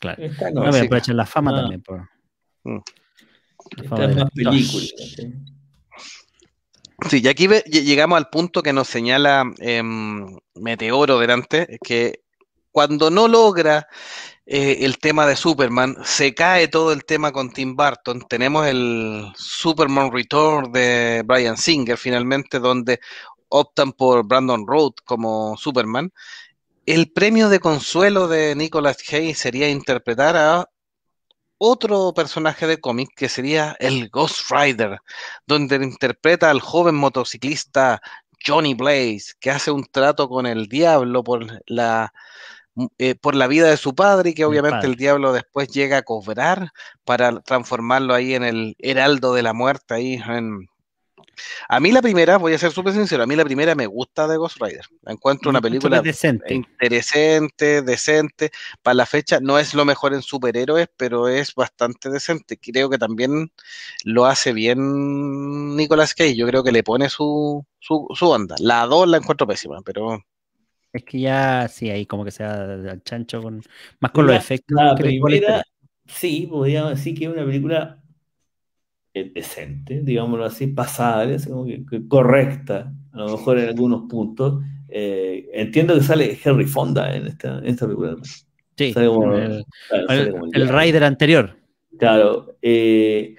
B: Claro. No, aprovechan la fama ah. también. Mm. La fama Sí, y aquí llegamos al punto que nos señala em, Meteoro delante, ...es que cuando no logra eh, el tema de Superman, se cae todo el tema con Tim Burton. Tenemos el Superman Return de Brian Singer finalmente, donde optan por Brandon Road como Superman, el premio de consuelo de Nicolas Hayes sería interpretar a otro personaje de cómic que sería el Ghost Rider, donde interpreta al joven motociclista Johnny Blaze, que hace un trato con el diablo por la, eh, por la vida de su padre y que obviamente el, el diablo después llega a cobrar para transformarlo ahí en el heraldo de la muerte, ahí en, a mí la primera, voy a ser súper sincero, a mí la primera me gusta de Ghost Rider. la Encuentro una película interesante, decente. Para la fecha no es lo mejor en superhéroes, pero es bastante decente. Creo que también lo hace bien Nicolas Cage. Yo creo que le pone su, su, onda. La dos la encuentro pésima, pero...
A: Es que ya, sí, ahí como que sea al chancho, con, más con los efectos.
C: sí, podríamos decir que es una película decente, digámoslo así, pasable, correcta, a lo mejor en algunos puntos. Eh, entiendo que sale Henry Fonda en esta, esta película. Sí, el, el, Rider anterior. Claro. Eh,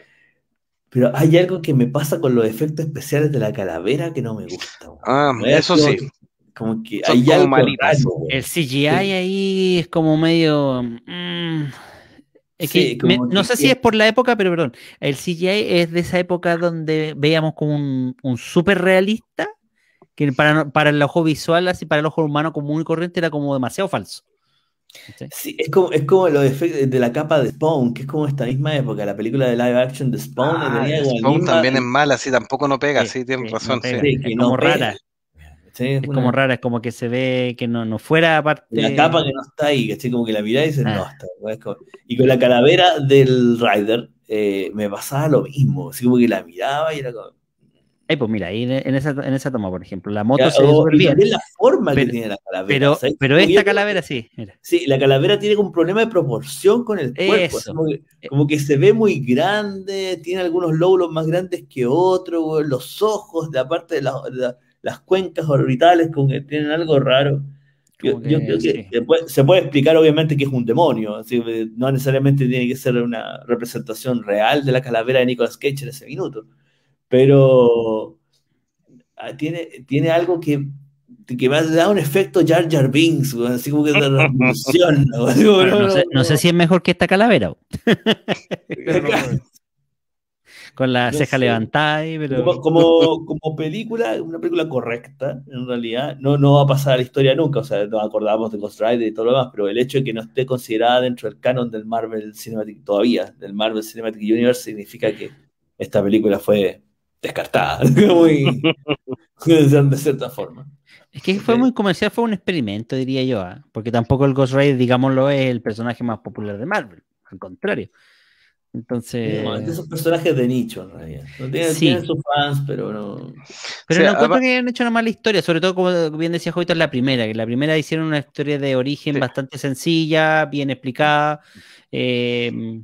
C: pero hay algo que me pasa con los efectos especiales de la calavera que no me gusta.
A: Ah, eso sí.
C: Como que hay algo El CGI
A: ahí es como medio. Mm, no sé si es por la época, pero perdón, el CGI es de esa época donde veíamos como un, un realista, que para, para el ojo visual, así para el ojo humano común y corriente, era como demasiado falso. ¿Sí? es como, es como
C: de la capa de Spawn, que es como esta misma época, la película de live action de Spawn. Ah,
B: Spawn también es mala, así tampoco no pega, sí, tiene razón. No rara es,
A: como rara, es como que se ve que no, no fuera aparte. La capa que no está
B: ahí, que estoy como que la mirás y dices, ah.
A: no, está. Y con la calavera del Rider eh, me pasaba lo mismo, así como que la miraba y era como. Ay, pues mira, ahí en, esa, en esa toma, por ejemplo, la moto se ve súper bien. la
C: forma que tiene la calavera. Pero, esta calavera sí. Sí, la calavera tiene un problema de proporción con el cuerpo. Eh. Como que, se ve muy grande, tiene algunos lóbulos más grandes que otros, los ojos, la parte de la las cuencas orbitales con que tienen algo raro. Yo, creo que se puede explicar obviamente que es un demonio, así no necesariamente tiene que ser una representación real de la calavera de Nicolas Cage en ese minuto, pero ah, tiene, tiene algo que, que me da un efecto Jar Jar Binks, así como que no,
A: sé, si es mejor que esta calavera. con la ceja levantada. Y, pero... Como,
C: como, película, una película correcta, en realidad, no, no va a pasar a la historia nunca. O sea, nos acordamos de Ghost Rider y todo lo demás, pero el hecho de que no esté considerada dentro del canon del Marvel Cinematic todavía, del Marvel Cinematic Universe, significa que esta película fue descartada, muy, de cierta forma.
A: Es que fue muy comercial, fue un experimento, diría yo, ¿ah? porque tampoco el Ghost Rider, digámoslo, es el personaje más popular de Marvel, al contrario. Entonces. esos
C: personajes de nicho, en realidad. No tienen, sí. sus fans, pero no. Pero encuentro
A: que hayan hecho una mala historia, sobre todo como bien decía Jovito, en la primera, que la primera hicieron una historia de origen bastante sencilla, bien explicada.
B: Eh,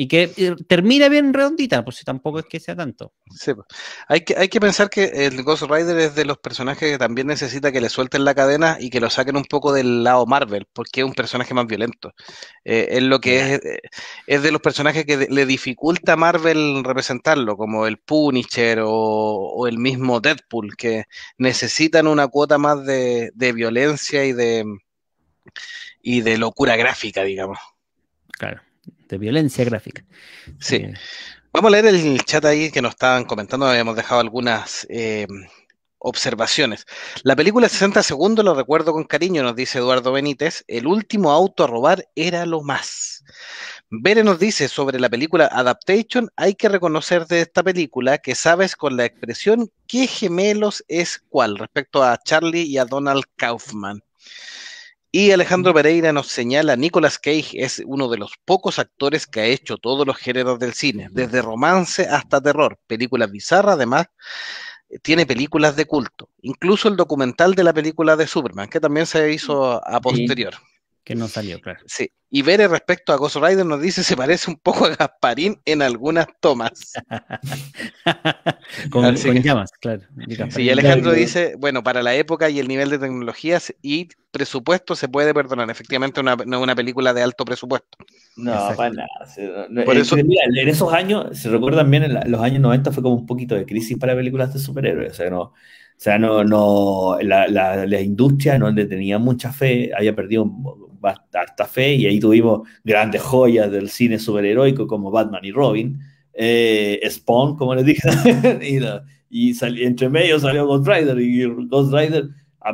B: y que eh, termina bien redondita, por pues, si tampoco es que sea tanto. Sí, pues. hay que, hay que pensar que el Ghost Rider es de los personajes que también necesita que le suelten la cadena y que lo saquen un poco del lado Marvel, porque es un personaje más violento. Eh, es lo que es, eh, es de los personajes que le dificulta a Marvel representarlo, como el Punisher o, o el mismo Deadpool, que necesitan una cuota más de, de violencia y de, y de locura gráfica, digamos. Claro
A: de violencia gráfica.
B: Sí. Eh, Vamos a leer el chat ahí que nos estaban comentando, habíamos dejado algunas eh, observaciones. La película 60 segundos lo recuerdo con cariño, nos dice Eduardo Benítez. El último auto a robar era lo más. Bere nos dice sobre la película Adaptation, hay que reconocer de esta película que sabes con la expresión qué gemelos es cuál respecto a Charlie y a Donald Kaufman. Y Alejandro mm. Pereira nos señala, Nicolas Cage es uno de los pocos actores que ha hecho todos los géneros del cine, mm. desde romance hasta terror, películas bizarras además, eh, tiene películas de culto, incluso el documental de la película de Superman, que también se hizo a posterior. Que no salió, claro. Sí. Y Vere respecto a Ghost Rider nos dice se parece un poco a Gasparín en algunas tomas. con, llamas,
A: claro. Y sí, Alejandro dice,
B: bueno, para la época y el nivel de tecnologías y presupuesto se puede perdonar. Efectivamente, no es una película de alto presupuesto. No, para nada. en, en esos años, se recuerdan
C: bien, en los años 90 fue como un poquito de crisis para películas de superhéroes. O sea, no, o sea, no, no, la, industria no tenía mucha fe, había perdido hasta fe y ahí tuvimos grandes joyas del cine superheroico como Batman y Robin, eh, Spawn, como les dije, y, entre medio salió Ghost Rider y Ghost Rider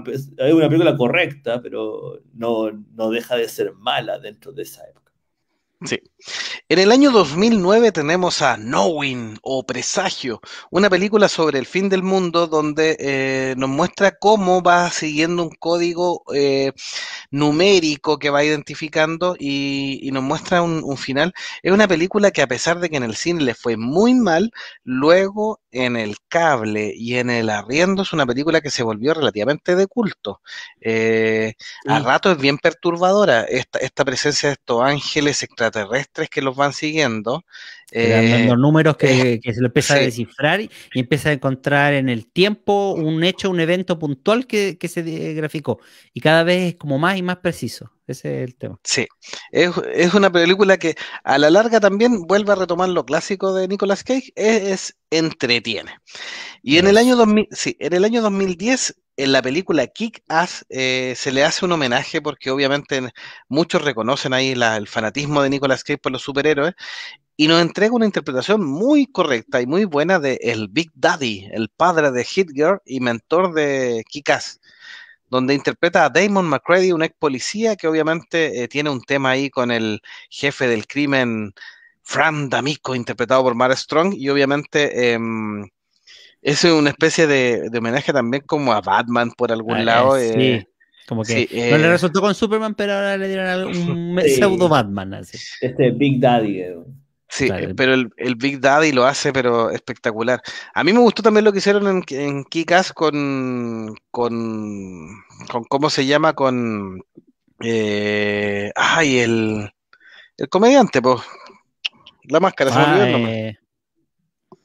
B: es una película correcta,
C: pero no, no deja de ser mala dentro de esa época.
B: Sí. En el año 2009 tenemos a Knowing o Presagio, una película sobre el fin del mundo donde eh, nos muestra cómo va siguiendo un código eh, numérico que va identificando y, nos muestra un, final. Es una película que a pesar de que en el cine le fue muy mal, luego en el cable y en el arriendo es una película que se volvió relativamente de culto. Eh, A mm. rato es bien perturbadora esta presencia de estos ángeles extraterrestres tres que los van siguiendo. Eh, los
A: números que, eh, se lo empieza a descifrar y, empieza a encontrar en el tiempo un hecho, un evento puntual que, se graficó. Y cada vez es como más y más preciso. Ese es el tema.
B: Sí, es, una película que a la larga también vuelve a retomar lo clásico de Nicolas Cage, es, entretiene. Y en el, año 2000, sí, en el año 2010 en la película Kick-Ass eh, se le hace un homenaje porque obviamente muchos reconocen ahí el fanatismo de Nicolas Cage por los superhéroes y nos entrega una interpretación muy correcta y muy buena de el Big Daddy, el padre de Hit Girl y mentor de Kick-Ass, donde interpreta a Damon McCready, un ex policía que obviamente eh, tiene un tema ahí con el jefe del crimen Fran D'Amico, interpretado por Mar Strong, y obviamente em, eso es una especie de, homenaje también como a Batman por algún ah, eh, lado. Sí. Eh, como que no le eh, resultó
A: con Superman, pero ahora le dieron un pseudo Batman. Este
B: Big Daddy. Sí, pero el, Big Daddy lo hace, pero espectacular. A mí me gustó también lo que hicieron en, en Kikas con, con, ¿Cómo se llama? Con. ay, el. El comediante, pues. La máscara, se olvidó
A: ah,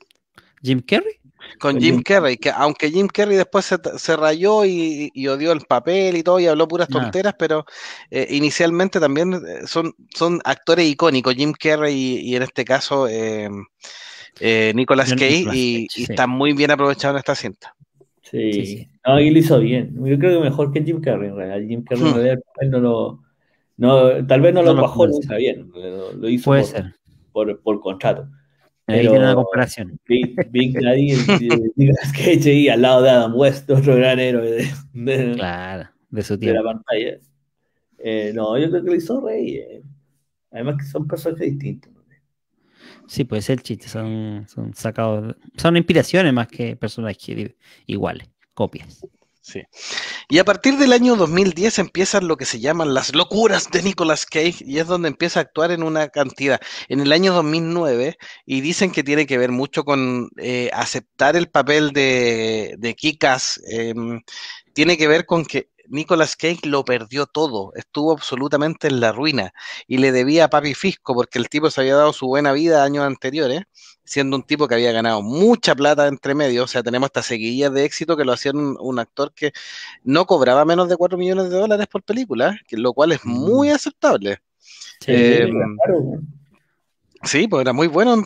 A: ¿Jim Carrey?
B: Con Jim Carrey, que aunque Jim Carrey después se, rayó y, odió el papel y todo y habló puras ah. tonteras, pero eh, inicialmente también eh, son, son actores icónicos, Jim Carrey y, en este caso em, eh, Nicolas Cage, y, están muy bien aprovechados en esta cinta. Sí,
C: No, y lo hizo bien. Yo creo que mejor que Jim Carrey en realidad. Jim Carrey en hmm. realidad no lo... No, tal vez no, lo bajó bien, lo, hizo por contrato. Pero, una comparación. Big, Big Daddy, y al lado de Adam West, otro gran héroe de, de, su la pantalla. Eh, no, yo creo que lo hizo rey. Además que son personajes distintos.
A: Sí, puede ser el chiste, son sacados, son inspiraciones más que personajes iguales, copias.
B: Sí. Y a partir del año 2010 empiezan lo que se llaman las locuras de Nicolas Cage y es donde empieza a actuar en una cantidad. En el año 2009 y dicen que tiene que ver mucho con eh, aceptar el papel de, de Kikas. Em, tiene que ver con que Nicolas Cage lo perdió todo, estuvo absolutamente en la ruina y le debía a Papi Fisco porque el tipo se había dado su buena vida años anteriores, siendo un tipo que había ganado mucha plata entre medio, o sea, tenemos hasta seguidillas de éxito que lo hacían un, actor que no cobraba menos de 4 millones de dólares por película, que, lo cual es muy mm. aceptable. Em, sí, pues era muy bueno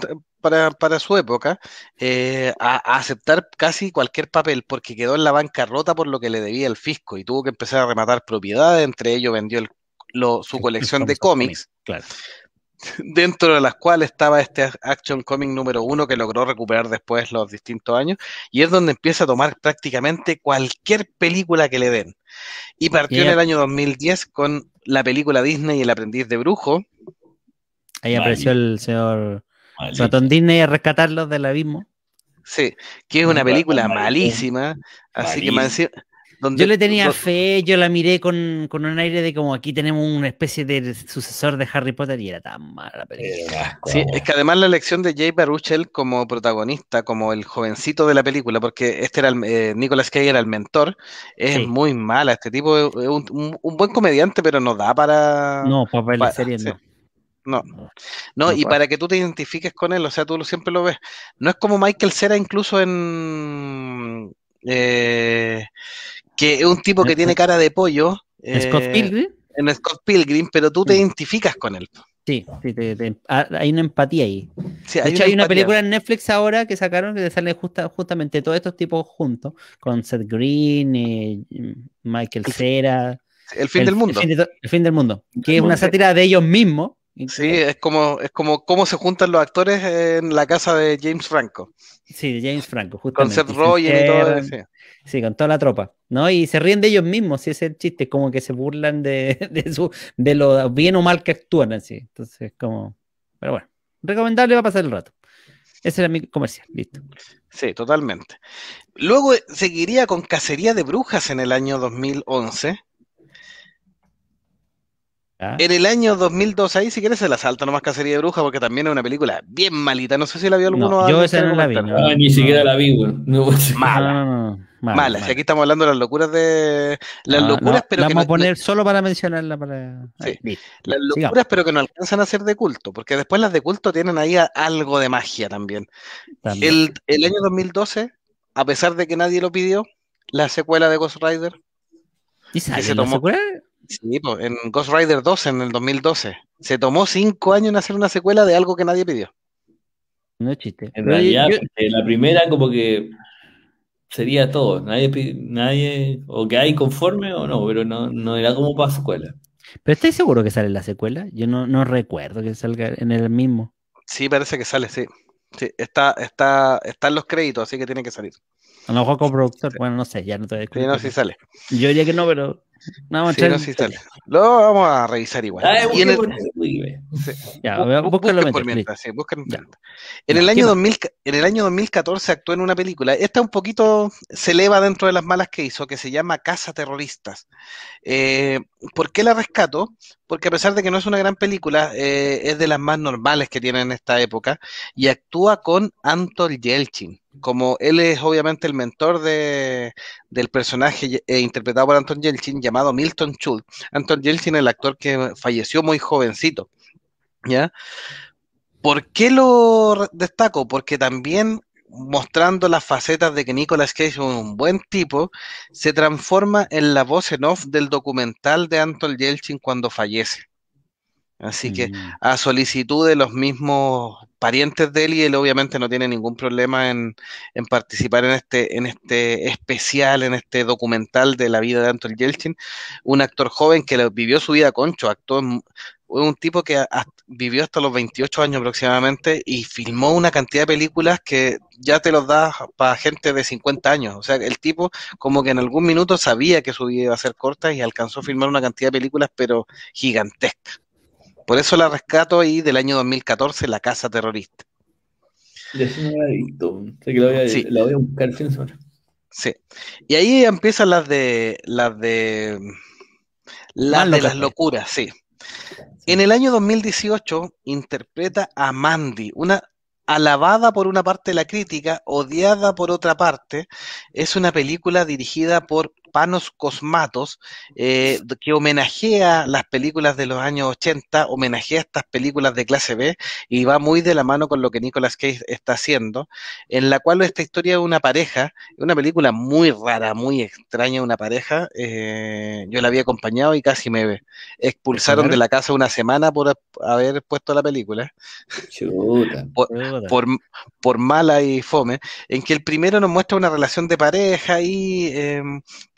B: para, su época eh, a, aceptar casi cualquier papel porque quedó en la bancarrota por lo que le debía el fisco y tuvo que empezar a rematar propiedades, entre ellos vendió su colección de cómics, dentro de las cuales estaba este Action Comic número uno que logró recuperar después los distintos años y es donde empieza a tomar prácticamente cualquier película que le den. Y partió en el año 2010 con la película Disney El aprendiz de brujo.
A: Ahí apareció el señor Ratón ah, Disney a rescatarlos del abismo.
B: Sí, que es mm, una película malísima, así que donde, yo le tenía
A: fe, yo la miré con, un aire de como aquí tenemos una especie de sucesor de Harry Potter y era tan mala la
B: película. Sí, es que además la elección de Jay Baruchel como protagonista, como el jovencito de la película, porque este era el, eh, Nicolas Cage era el mentor, es muy mala. Este tipo es un, buen comediante, pero no da para. No, para ver la serie no. No, no, y para que tú te identifiques con él, o sea, tú siempre lo ves. No es como Michael Cera, incluso en. Eh, que es un tipo que tiene cara de pollo. Eh, en Scott Pilgrim, pero tú te identificas con él.
A: Sí, sí hay una empatía ahí. hay una película
B: en Netflix ahora que sacaron
A: que sale justamente todos estos tipos juntos, con Seth Green, eh, Michael Cera. El fin del mundo. El fin, del mundo. Que es una sátira de ellos mismos,
B: Sí, es como, es como cómo se juntan los actores en la casa de James Franco.
A: Sí, James Franco, justamente. Con Seth Rogen y todo eso. Sí, con toda la tropa, ¿no? Y se ríen de ellos mismos, sí, ese chiste, como que se burlan de, su, lo bien o mal que actúan, así. Entonces,
B: como, pero bueno, recomendable va a pasar el rato. Ese era mi comercial, listo. Sí, totalmente. Luego eh, seguiría con Cacería de Brujas en el año 2011 en el año 2012 ahí si quieres se la salta nomás Cacería de Bruja porque también es una película bien malita. No sé si la vio alguno. yo esa no la ah, ni siquiera la vi, güey. mala. Mala, aquí estamos hablando de las locuras de. Las locuras, pero. que vamos a poner
A: solo para mencionarla. Para...
B: Sí. Las locuras, pero que no alcanzan a ser de culto, porque después las de culto tienen ahí algo de magia también. El, año 2012, a pesar de que nadie lo pidió, la secuela de Ghost Rider. ¿Y, se tomó... Sí, en Ghost Rider 2 en el 2012. Se tomó cinco años en hacer una secuela de algo que nadie pidió.
A: No es chiste. En realidad,
B: la
C: primera como que sería todo. Nadie, nadie o que hay conforme o no, pero no, era como para secuela.
A: Pero estoy seguro que sale la secuela. Yo no, recuerdo que salga en el mismo.
B: Sí, parece que sale, sí. sí está, está, está en los créditos, así que tiene que salir.
A: A lo mejor como productor, bueno, no sé, ya no te voy a sí sale. Yo diría que no,
B: pero no, lo vamos a revisar igual. en el... año en el año 2014 actuó en una película. Esta un poquito se eleva dentro de las malas que hizo, que se llama Casa Terroristas. Eh, ¿Por qué la rescato? Porque a pesar de que no es una gran película, eh, es de las más normales que tiene en esta época y actúa con Anton Yelchin como él es obviamente el mentor de, del personaje e interpretado por Anton Yelchin llamado Milton Schultz. Anton Yelchin, el actor que falleció muy jovencito. ¿Ya? ¿Por qué lo destaco? Porque también mostrando las facetas de que Nicolas Cage es un buen tipo, se transforma en la voz en off del documental de Anton Yelchin cuando fallece. Así que a solicitud de los mismos parientes de él y él obviamente no tiene ningún problema en, participar en este, en este especial, en este documental de la vida de Anton Yelchin, un actor joven que vivió su vida concho, actuó un tipo que vivió hasta los 28 años aproximadamente y filmó una cantidad de películas que ya te los das para gente de 50 años. O sea, el tipo como que en algún minuto sabía que su vida iba a ser corta y alcanzó a filmar una cantidad de películas, pero gigantesca. Por eso la rescato ahí del año 2014, La Casa Terrorista. sí, la que la voy a, buscar el Sí. Y ahí empiezan las de las de las de las pues. locuras, sí. En el año 2018 interpreta a Mandy, una alabada por una parte de la crítica, odiada por otra parte. Es una película dirigida por Panos Cosmatos, eh, que homenajea las películas de los años 80, homenajea estas películas de clase B y va muy de la mano con lo que Nicolas Cage está haciendo, en la cual esta historia de una pareja, una película muy rara, muy extraña, una pareja, eh, yo la había acompañado y casi me expulsaron de la casa una semana por haber puesto la película. por, mala y fome, en que el primero nos muestra una relación de pareja y... Eh,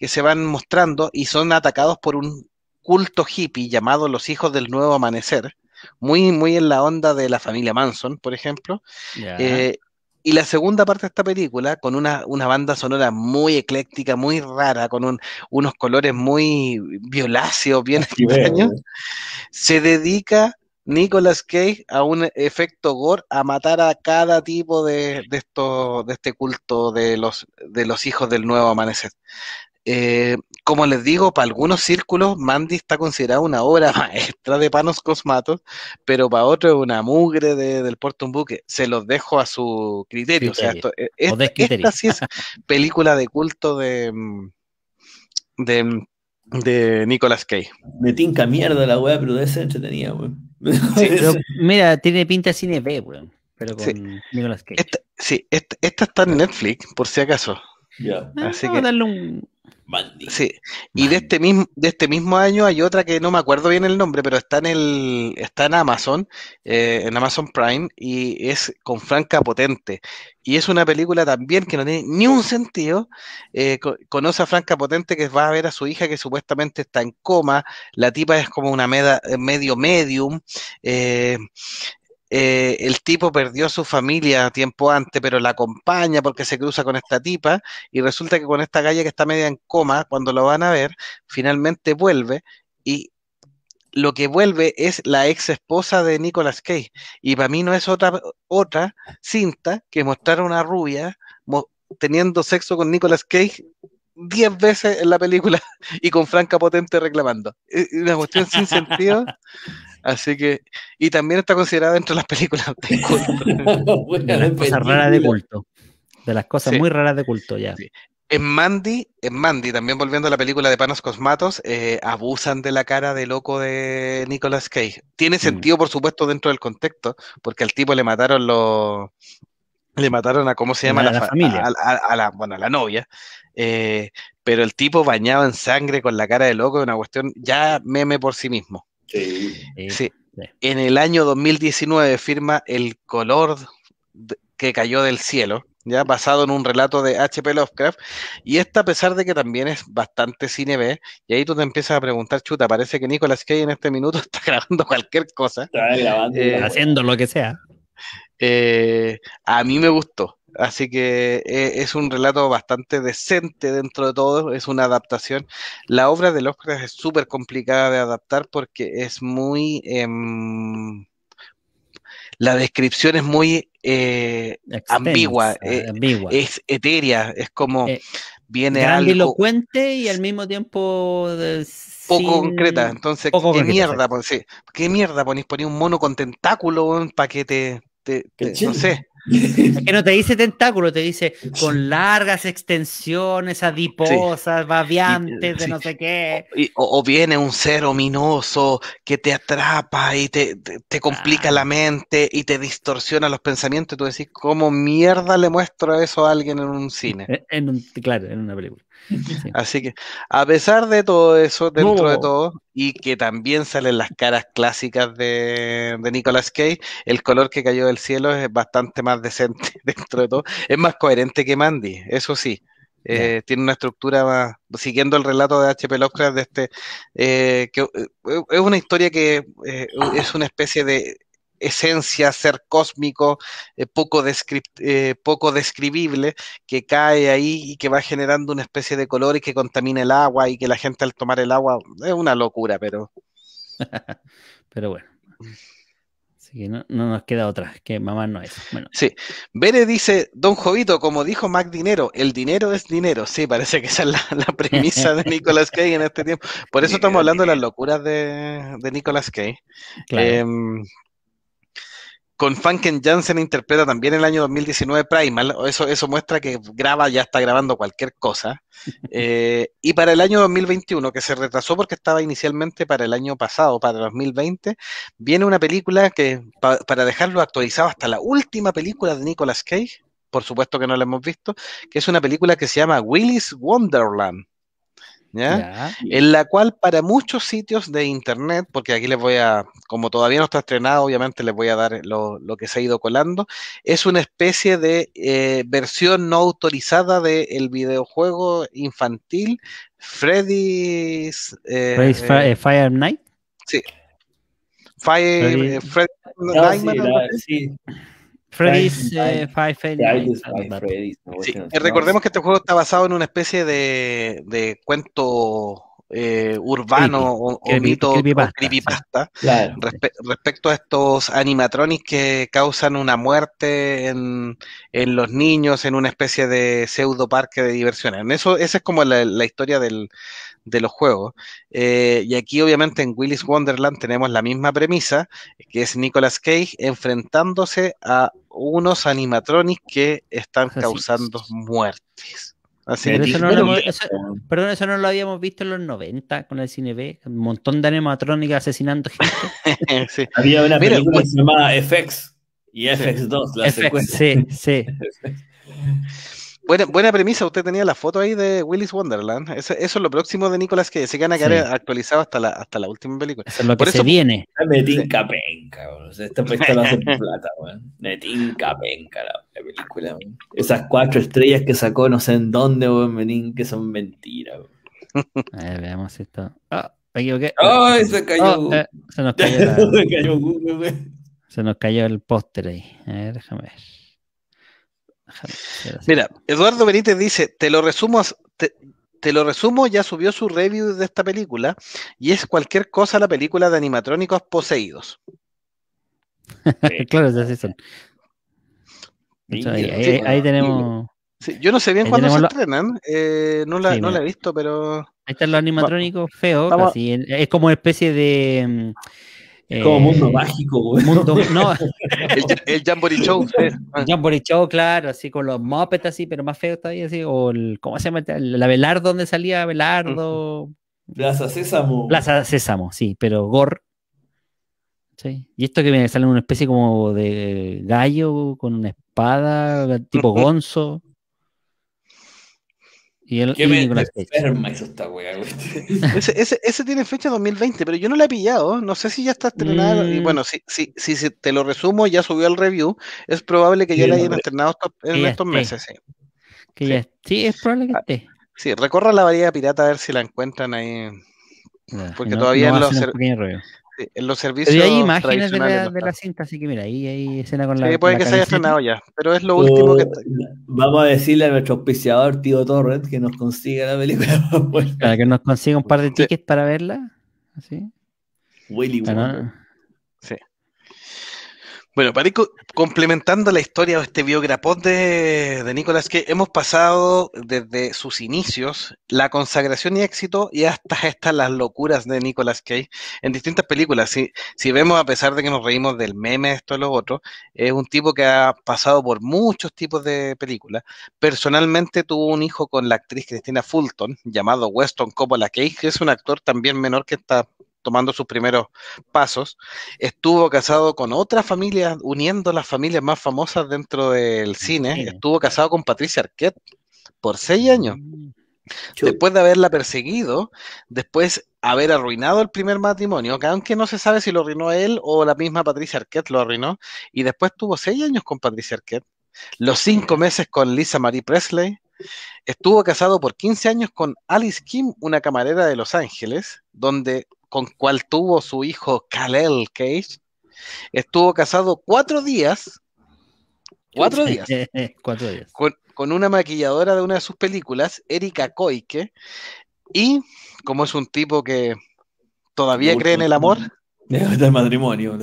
B: se van mostrando y son atacados por un culto hippie llamado los hijos del nuevo amanecer, muy, muy en la onda de la familia Manson, por ejemplo. Eh, y la segunda parte de esta película, con una, una banda sonora muy ecléctica, muy rara, con unos colores muy violáceos, bien extraños, eh. se dedica Nicolas Cage a un efecto gore a matar a cada tipo de, de este culto de los, de los hijos del nuevo amanecer. Eh, como les digo, para algunos círculos, Mandy está considerada una obra maestra de Panos Cosmatos, pero para otros es una mugre de, del puerto buque. Se los dejo a su criterio. O sea, esto, eh, esta, sí es película de culto de, de, de Nicolas Cage. Me tinca mierda la weá,
C: pero debe ser entretenida,
A: mira, tiene pinta de cine B, weón.
B: Pero con sí. Nicolas Cage. Esta, sí, esta, está en Netflix, por si acaso. Ya. Ah, a Así que... darle un, Sí. Y de este mismo, de este mismo año hay otra que no me acuerdo bien el nombre, pero está en el, está en Amazon, eh, en Amazon Prime, y es con Franca Potente. Y es una película también que no tiene ni un sentido. Eh, conoce a Franca Potente que va a ver a su hija que supuestamente está en coma. La tipa es como una medio medium. Eh, eh, el tipo perdió a su familia tiempo antes, pero la acompaña porque se cruza con esta tipa y resulta que con esta calle que está media en coma, cuando lo van a ver, finalmente vuelve y lo que vuelve es la ex esposa de Nicolas Cage. Y para mí no es otra, otra cinta que mostrar a una rubia teniendo sexo con Nicolas Cage diez veces en la película y con Franca Potente reclamando. Eh, una cuestión sin sentido. Así que, y también está considerada entre las películas de culto. de las cosas raras de culto. De las cosas muy raras de culto, ya. En Mandy, en Mandy, también volviendo a la película de Panos Cosmatos, eh, abusan de la cara de loco de Nicolas Cage. Tiene mm. sentido, por supuesto, dentro del contexto, porque al tipo le mataron los. Le mataron a cómo se llama la, la, familia. A, la, bueno, a la novia. Eh, pero el tipo bañado en sangre con la cara de loco es una cuestión ya meme por sí mismo. En el año 2019 firma El color que cayó del cielo, ya basado en un relato de H.P. Lovecraft. Y esta, a pesar de que también es bastante cine B, y ahí tú te empiezas a preguntar, chuta, parece que Nicolas Cage en este minuto está grabando cualquier cosa. grabando, eh, haciendo lo que sea. Eh, a mí me gustó. Así que eh, es un relato bastante decente dentro de todo, es una adaptación. La obra de Lovecraft es súper complicada de adaptar porque es muy... Em, la descripción es muy eh, eh, ambigua, es etérea, es como viene algo...
A: elocuente y al mismo tiempo
B: poco concreta. Entonces, ¿qué, mierda, sí. ¿qué mierda ponís? un mono con tentáculo para que te no sé
A: que no te dice tentáculo, te dice con largas extensiones adiposas, babiantes de no sé qué.
B: o, viene un ser ominoso que te atrapa y te, complica la ah. mente y te distorsiona los pensamientos. tú decís, ¿cómo mierda le muestro eso a alguien en un cine? E, en un, claro, en una película. Así que, a pesar de todo eso, dentro de todo, y que también salen las caras clásicas de, de, Nicolas Cage, el color que cayó del cielo es bastante más decente dentro de todo. Es más coherente que Mandy, eso sí. Eh, tiene una estructura más, siguiendo el relato de H.P. Lovecraft de este eh, que eh, es una historia que es una especie de esencia, ser cósmico, eh, poco, eh, poco describible, que cae ahí y que va generando una especie de color y que contamina el agua y que la gente al tomar el agua es una locura, pero...
A: pero bueno.
B: Así que no, nos queda otra, que mamá no es. Bueno. Sí. Bere dice, don Jovito, como dijo Mac Dinero, el dinero es dinero. Sí, parece que esa es la, premisa de Nicolás Cage en este tiempo. Por eso estamos hablando de las locuras de, de Nicolas em, con Funken Jansen interpreta también el año 2019 Primal, eso, eso muestra que graba, ya está grabando cualquier cosa. Eh, y para el año 2021, que se retrasó porque estaba inicialmente para el año pasado, para 2020, viene una película que, para dejarlo actualizado hasta la última película de Nicolas Cage, por supuesto que no la hemos visto, que es una película que se llama Willy's Wonderland en la cual para muchos sitios de internet, porque aquí les voy a, como todavía no está estrenado, obviamente les voy a dar lo, que se ha ido colando, es una especie de eh, versión no autorizada del videojuego infantil Freddy's... Eh, eh,
A: Fire Night.
B: Sí. Fire, ah, sí.
A: Freddy's Five,
B: eh, recordemos que este juego está basado en una especie de, de cuento eh, urbano o, mito creepypasta, respecto a estos animatronics que causan una muerte en, en, los niños en una especie de pseudo parque de diversiones. En eso, esa es como la, historia del, de los juegos. Eh, y aquí obviamente en Willis Wonderland tenemos la misma premisa, que es Nicolas Cage enfrentándose a unos animatronics que están causando muertes
A: perdón, eso no lo habíamos visto en los 90 con el cine B. Un montón de animatrónicas asesinando gente. Había una película pues, que se llamaba
B: FX y FX2, la Sí,
A: sí.
B: Buena, buena premisa, usted tenía la foto ahí de Willis Wonderland. Eso, es lo próximo de Nicolas que se gana que actualizado hasta la, hasta la última película. Por eso, se viene.
A: Me tinca
B: penca,
C: Esta película hace plata, weón. Me tinca penca la, película. Esas cuatro estrellas que sacó no sé en dónde, weón, me que son mentiras, A ver, veamos
A: esto. Ah, me equivoqué. ¡Ay, se cayó! Oh, eh, se nos cayó. La... se, se nos cayó el póster ahí. A ver, déjame ver.
B: Mira, Eduardo Benítez dice, te lo resumo, te, lo resumo, ya subió su review de esta película y es cualquier cosa la película de animatrónicos poseídos.
A: claro, se son.
B: ahí, tenemos. yo no sé bien cuándo se entrenan, eh, no, la, he visto, pero. Ahí están los animatrónicos
A: feos, es como una especie de mm, es Como eh, mundo mágico, güey. no.
B: el, Jamboree Show.
A: Ah. El Jamboree Show, claro, así con los Muppets así, pero más feo todavía, así. O el, ¿cómo se llama? La Belardo, donde salía Belardo. Plaza Sésamo. Plaza Sésamo, sí, pero Gor. Sí. Y esto que viene, sale una especie como de gallo con una espada, tipo gonzo.
B: Y Ese, ese, tiene fecha 2020, pero yo no la he pillado. No sé si ya está estrenada. Y mm. bueno, si, si, si, te lo resumo, ya subió al review. Es probable que ya la hayan estrenado en estos meses. Sí.
A: es probable que esté. Ah,
B: sí, recorra la variedad pirata a ver si la encuentran ahí. Porque todavía no en los servicios. hay imágenes de la,
A: cinta, así que mira, ahí hay escena con la. Sí, puede que se haya estrenado ya, pero es lo último que.
B: Vamos a
C: decirle a nuestro auspiciador, tío Torrent, que nos consiga la película.
A: para que nos consiga un par de tickets para verla. Así.
B: Willy Sí. Bueno, para complementando la historia de este biografón de, de Nicolás, que hemos pasado desde sus inicios, la consagración y éxito, y hasta estas las locuras de Nicolas Cage en distintas películas. Si, si vemos, a pesar de que nos reímos del meme, esto y lo otro, es un tipo que ha pasado por muchos tipos de películas. Personalmente tuvo un hijo con la actriz Cristina Fulton, llamado Weston Coppola Cage, que es un actor también menor que esta tomando sus primeros pasos, estuvo casado con otra familia, uniendo las familias más famosas dentro del cine, estuvo casado con Patricia Arquette por seis años. Mm. Después de haberla perseguido, después haber arruinado el primer matrimonio, que aunque no se sabe si lo arruinó él o la misma Patricia Arquette lo arruinó, y después tuvo seis años con Patricia Arquette, los cinco meses con Lisa Marie Presley, estuvo casado por 15 años con Alice Kim, una camarera de Los Ángeles, donde con cual tuvo su hijo Kalel Cage, estuvo casado cuatro días, cuatro días, Con, una maquilladora de una de sus películas, Erika Koike, y como es un tipo que todavía cree en el amor,
C: matrimonio.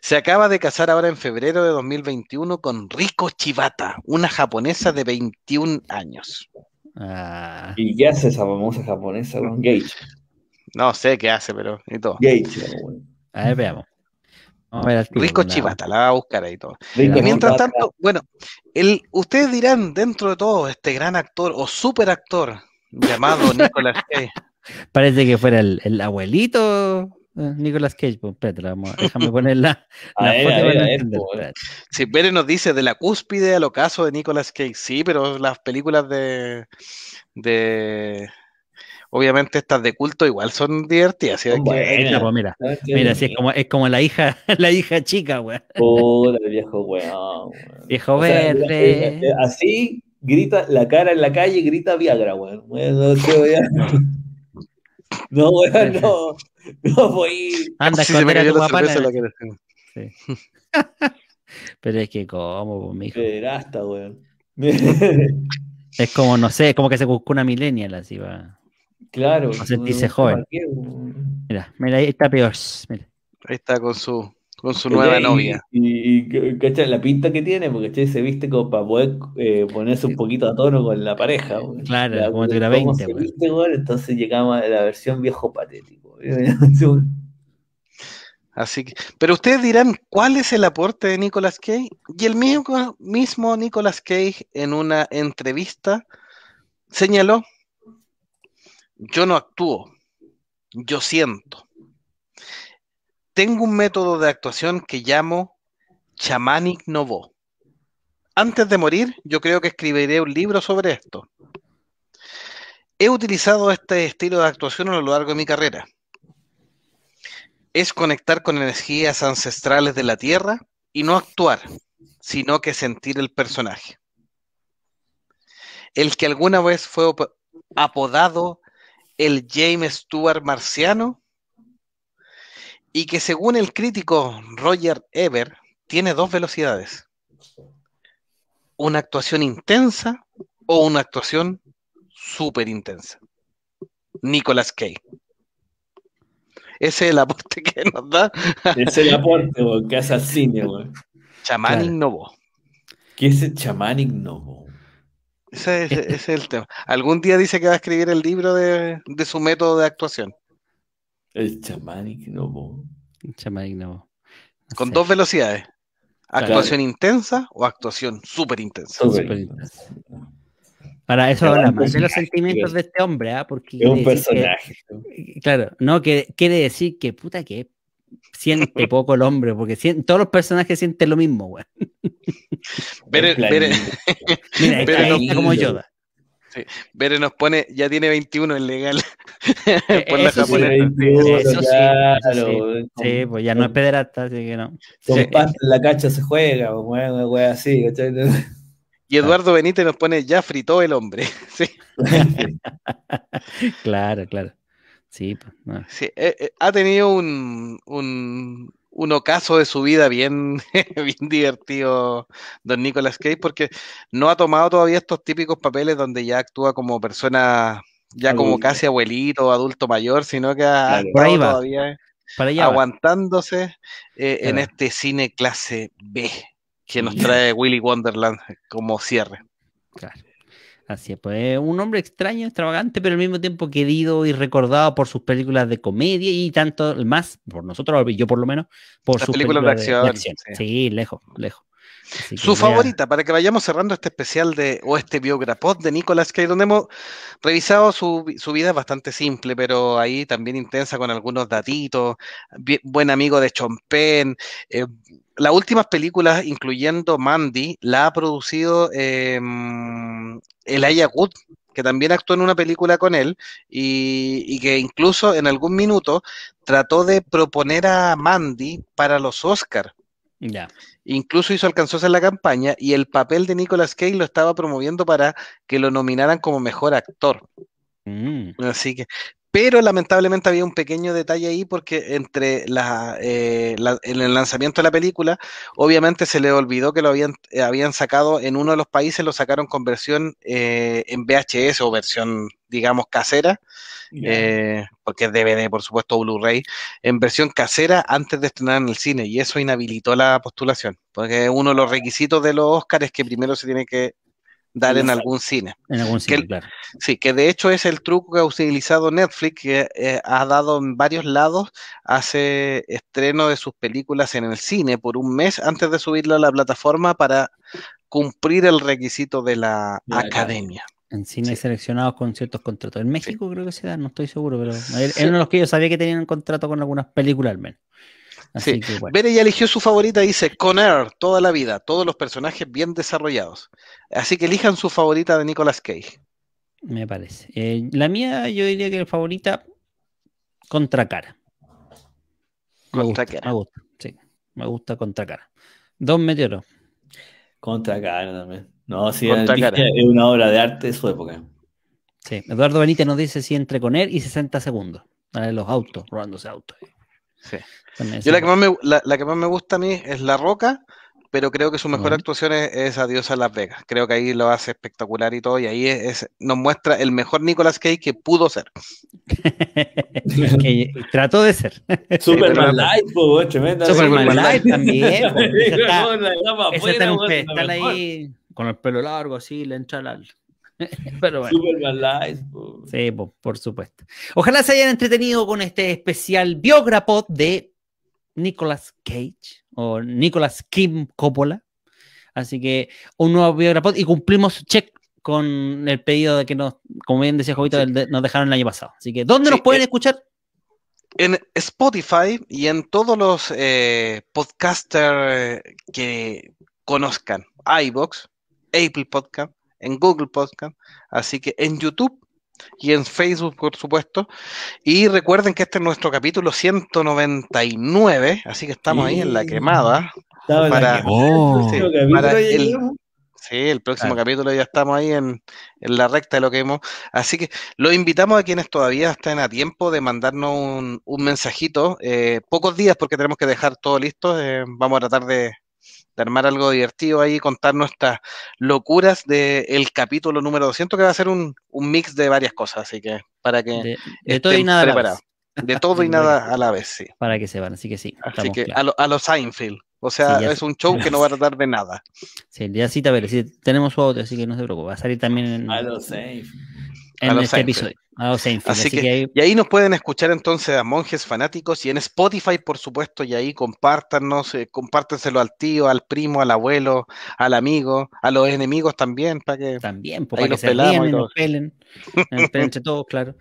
B: Se acaba de casar ahora en febrero de 2021 con Rico Chivata, una japonesa de 21 años. Ah. ¿Y ya hace esa famosa japonesa con Gage? No sé qué hace, pero y todo. A ver, veamos. Risco Chivata, la va a buscar ahí todo. y mientras tanto, bueno, ustedes dirán, dentro de todo, este gran actor o superactor llamado Nicolas Cage.
A: Parece que fuera el, abuelito eh, Nicolas Cage, pues, Petra, déjame poner la,
B: la foto Si pues. Pérez nos dice de la cúspide al ocaso de Nicolas Cage, sí, pero las películas de, de obviamente estas de culto igual son divertidas. ¿sí? pues mira, mira es,
A: como, es como la hija, la hija chica, weón.
B: Pura, el viejo weón. Viejo verde.
A: Eh,
D: así
C: grita la cara en la calle, y grita Viagra, weón. Bueno,
A: no, weón,
C: no. No voy. Anda, sí, no me cayó la cerveza
A: Pero es que, ¿cómo, mijo? Pederasta, weón. es como, no sé, es como que se buscó una millennial así, va. Claro. se dice joven. Mira, mira, ahí está peor.
B: Ahí está con su, con su nueva
A: novia.
C: Y, y la pinta que tiene, porque se viste como para poder eh, ponerse un poquito a tono con la pareja. Eh, claro, como tú era 20. Se viste, a entonces llegaba la versión
B: viejo patético. Así que, pero ustedes dirán, ¿cuál es el aporte de Nicolas Cage? Y el mismo, mismo Nicolas Cage en una entrevista señaló yo no actúo, yo siento. Tengo un método de actuación que llamo Chamanic Novo. Antes de morir, yo creo que escribiré un libro sobre esto. He utilizado este estilo de actuación a lo largo de mi carrera. Es conectar con energías ancestrales de la tierra y no actuar, sino que sentir el personaje. El que alguna vez fue apodado el James Stewart marciano y que según el crítico Roger Ebert tiene dos velocidades, una actuación intensa o una actuación súper intensa. Nicolas Cage. Ese es el aporte que nos da. ese Es el aporte, que hace
C: al cine, Chamán ¿Qué es el chamán innovó?
B: Este ese, es el tema. Algún día dice que va a escribir el libro de, su método de actuación. El chamán
A: ignobo El
B: chamán Con dos velocidades. Actuación intensa o actuación súper intensa.
A: Para eso más de los sentimientos de este hombre, ¿eh?
B: es un personaje.
A: claro, no, quiere decir que puta que siente poco el hombre, porque todos los personajes sienten lo mismo,
B: veré Beren, Beren, Mira, como Yoda. Sí. nos pone, ya tiene 21, en legal. Eh, Por la Sí, eso claro.
A: sí, pues ya no es pederasta, así que no. Con
B: en
C: la cacha se juega, weón, así,
B: Y Eduardo Benítez nos pone, ya fritó el hombre. Sí.
A: claro, claro. Sí, pues,
B: eh, eh, ha tenido un, un, ocaso de su vida bien, divertido don Nicolas Cage porque no ha tomado todavía estos típicos papeles donde ya actúa como persona, ya como casi abuelito, adulto mayor, sino que ha todavía eh, aguantándose en este cine clase B que nos trae Willy Wonderland como cierre. Claro.
A: Así pues un hombre extraño, extravagante, pero al mismo tiempo querido y recordado por sus películas de comedia y tanto más, por nosotros, yo por lo menos, por Las sus películas, de, acción. Sí. lejos, lejos. Su favorita,
B: para que vayamos cerrando este especial de, o este biografot de Nicolas Cage, donde hemos revisado su, su vida bastante simple, pero ahí también intensa con algunos datitos, buen amigo de Chompen, eh, las últimas películas, incluyendo Mandy, la ha producido eh, Elijah Wood, que también actuó en una película con él y, que incluso en algún minuto trató de proponer a Mandy para los Oscars. Incluso hizo alcanzarse en la campaña y el papel de Nicolas Cage lo estaba promoviendo para que lo nominaran como mejor actor. Mm. Así que pero lamentablemente había un pequeño detalle ahí porque entre eh, el lanzamiento de la película, obviamente se le olvidó que lo habían, eh, habían sacado en uno de los países, lo sacaron con versión eh, en VHS o versión, digamos, casera, porque es DVD, por supuesto, Blu-ray, en versión casera antes de estrenar en el cine y eso inhabilitó la postulación, porque uno de los requisitos de los Oscars es que primero se tiene que dar en algún cine. En algún cine, Sí, que de hecho es el truco que ha utilizado Netflix, que eh, ha dado en varios lados, hace estreno de sus películas en el cine por un mes antes de subirlo a la plataforma para cumplir el requisito de la, academia.
A: En cine seleccionados con ciertos contratos. En México creo que se dan, no estoy seguro, pero él, los que yo sabía que tenían un contrato con algunas películas al menos. Así ya
B: eligió su favorita, dice Con toda la vida, todos los personajes bien desarrollados. Así que elijan su favorita de Nicolas Cage.
A: Me parece. Eh, la mía, yo diría que la favorita, Contra Cara Contra Cara. me gusta, sí. Me gusta Cara. Dos meteoros. Cara también. No, sí, es una obra de arte de su época. Sí, Eduardo Benítez nos dice si entre con él y 60 segundos. los autos, robándose autos. Yo la que, más
B: me, la, que más me gusta a mí es La Roca, pero creo que su mejor actuación es, Adiós a Las Vegas. Creo que ahí lo hace espectacular y todo, y ahí nos muestra el mejor Nicolas Cage que pudo ser.
A: Trato de ser. Superman Light,
B: tremenda. Superman también.
A: con el pelo largo, así, le entra al... Pero bueno. Sí, por supuesto. Ojalá se hayan entretenido con este especial biógrafo de Nicolas Cage o Nicolas Kim Coppola. Así que un nuevo biógrafo y cumplimos check con el pedido de que nos, como bien decía Jovito, nos dejaron el año pasado. Así que, ¿dónde nos pueden eh, escuchar?
B: En Spotify y en todos los eh, podcasters eh, que conozcan, iBox, Apple Podcast, en Google Podcast, así que en YouTube y en Facebook, por supuesto. Y recuerden que este es nuestro capítulo 199, así que estamos ahí en la quemada. para,
D: oh.
B: sí, el, próximo capítulo ya estamos ahí en, la recta de lo que hemos. Así que los invitamos a quienes todavía estén a tiempo de mandarnos un, mensajito. Eh, pocos días porque tenemos que dejar todo listo. Eh, vamos a tratar de, armar algo divertido ahí, contar nuestras locuras del capítulo número 200, que va a ser un, mix de varias cosas, así que para que de, nada De todo y nada a la vez, sí.
A: Para que se van, así que sí. Así que
B: a, los Seinfeld. O sea, es un show que no va a tratar de nada.
A: Sí, ya cita a ver, sí, tenemos su audio, así que no se preocupe. Va a salir también en. A
B: los Seinfeld en este episodio. A los Seinfeld, así, que, Y ahí nos pueden escuchar entonces a monjes fanáticos y en Spotify, por supuesto, y ahí compártanos, eh, compártenselo al tío, al primo, al abuelo, al amigo, a los enemigos también, para que, también, para que se nos
A: pelen, nos entre todos, claro.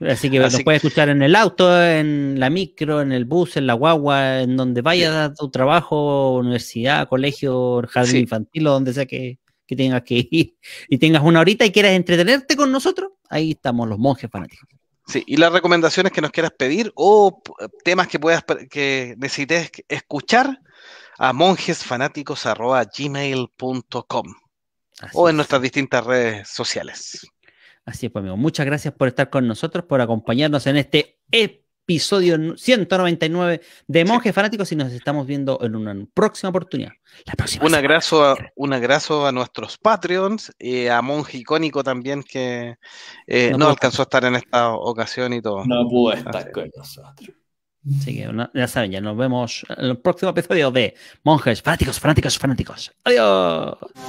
A: Así que nos puede escuchar en el auto, en la micro, en el bus, en la guagua, en donde vaya a tu trabajo, universidad, colegio, jardín infantil o donde sea que, que tengas que ir y tengas una horita y quieras entretenerte con nosotros, ahí estamos los monjes fanáticos.
B: Sí, y las recomendaciones que nos quieras pedir o eh, temas que puedas que necesites escuchar a monjesfanáticos.gmail.com o en nuestras distintas redes sociales.
A: Así es, pues, amigo. Muchas gracias por estar con nosotros, por acompañarnos en este episodio 199 de Monjes Fanáticos y nos estamos viendo en una próxima oportunidad.
B: un, abrazo a, nuestros Patreons, y eh, a Monje Icónico también que eh, no, alcanzó a estar en esta ocasión y todo. No pudo estar con nosotros.
A: Así que ya saben, ya nos vemos en el próximo episodio de Monjes Fanáticos, Fanáticos, Fanáticos. Adiós.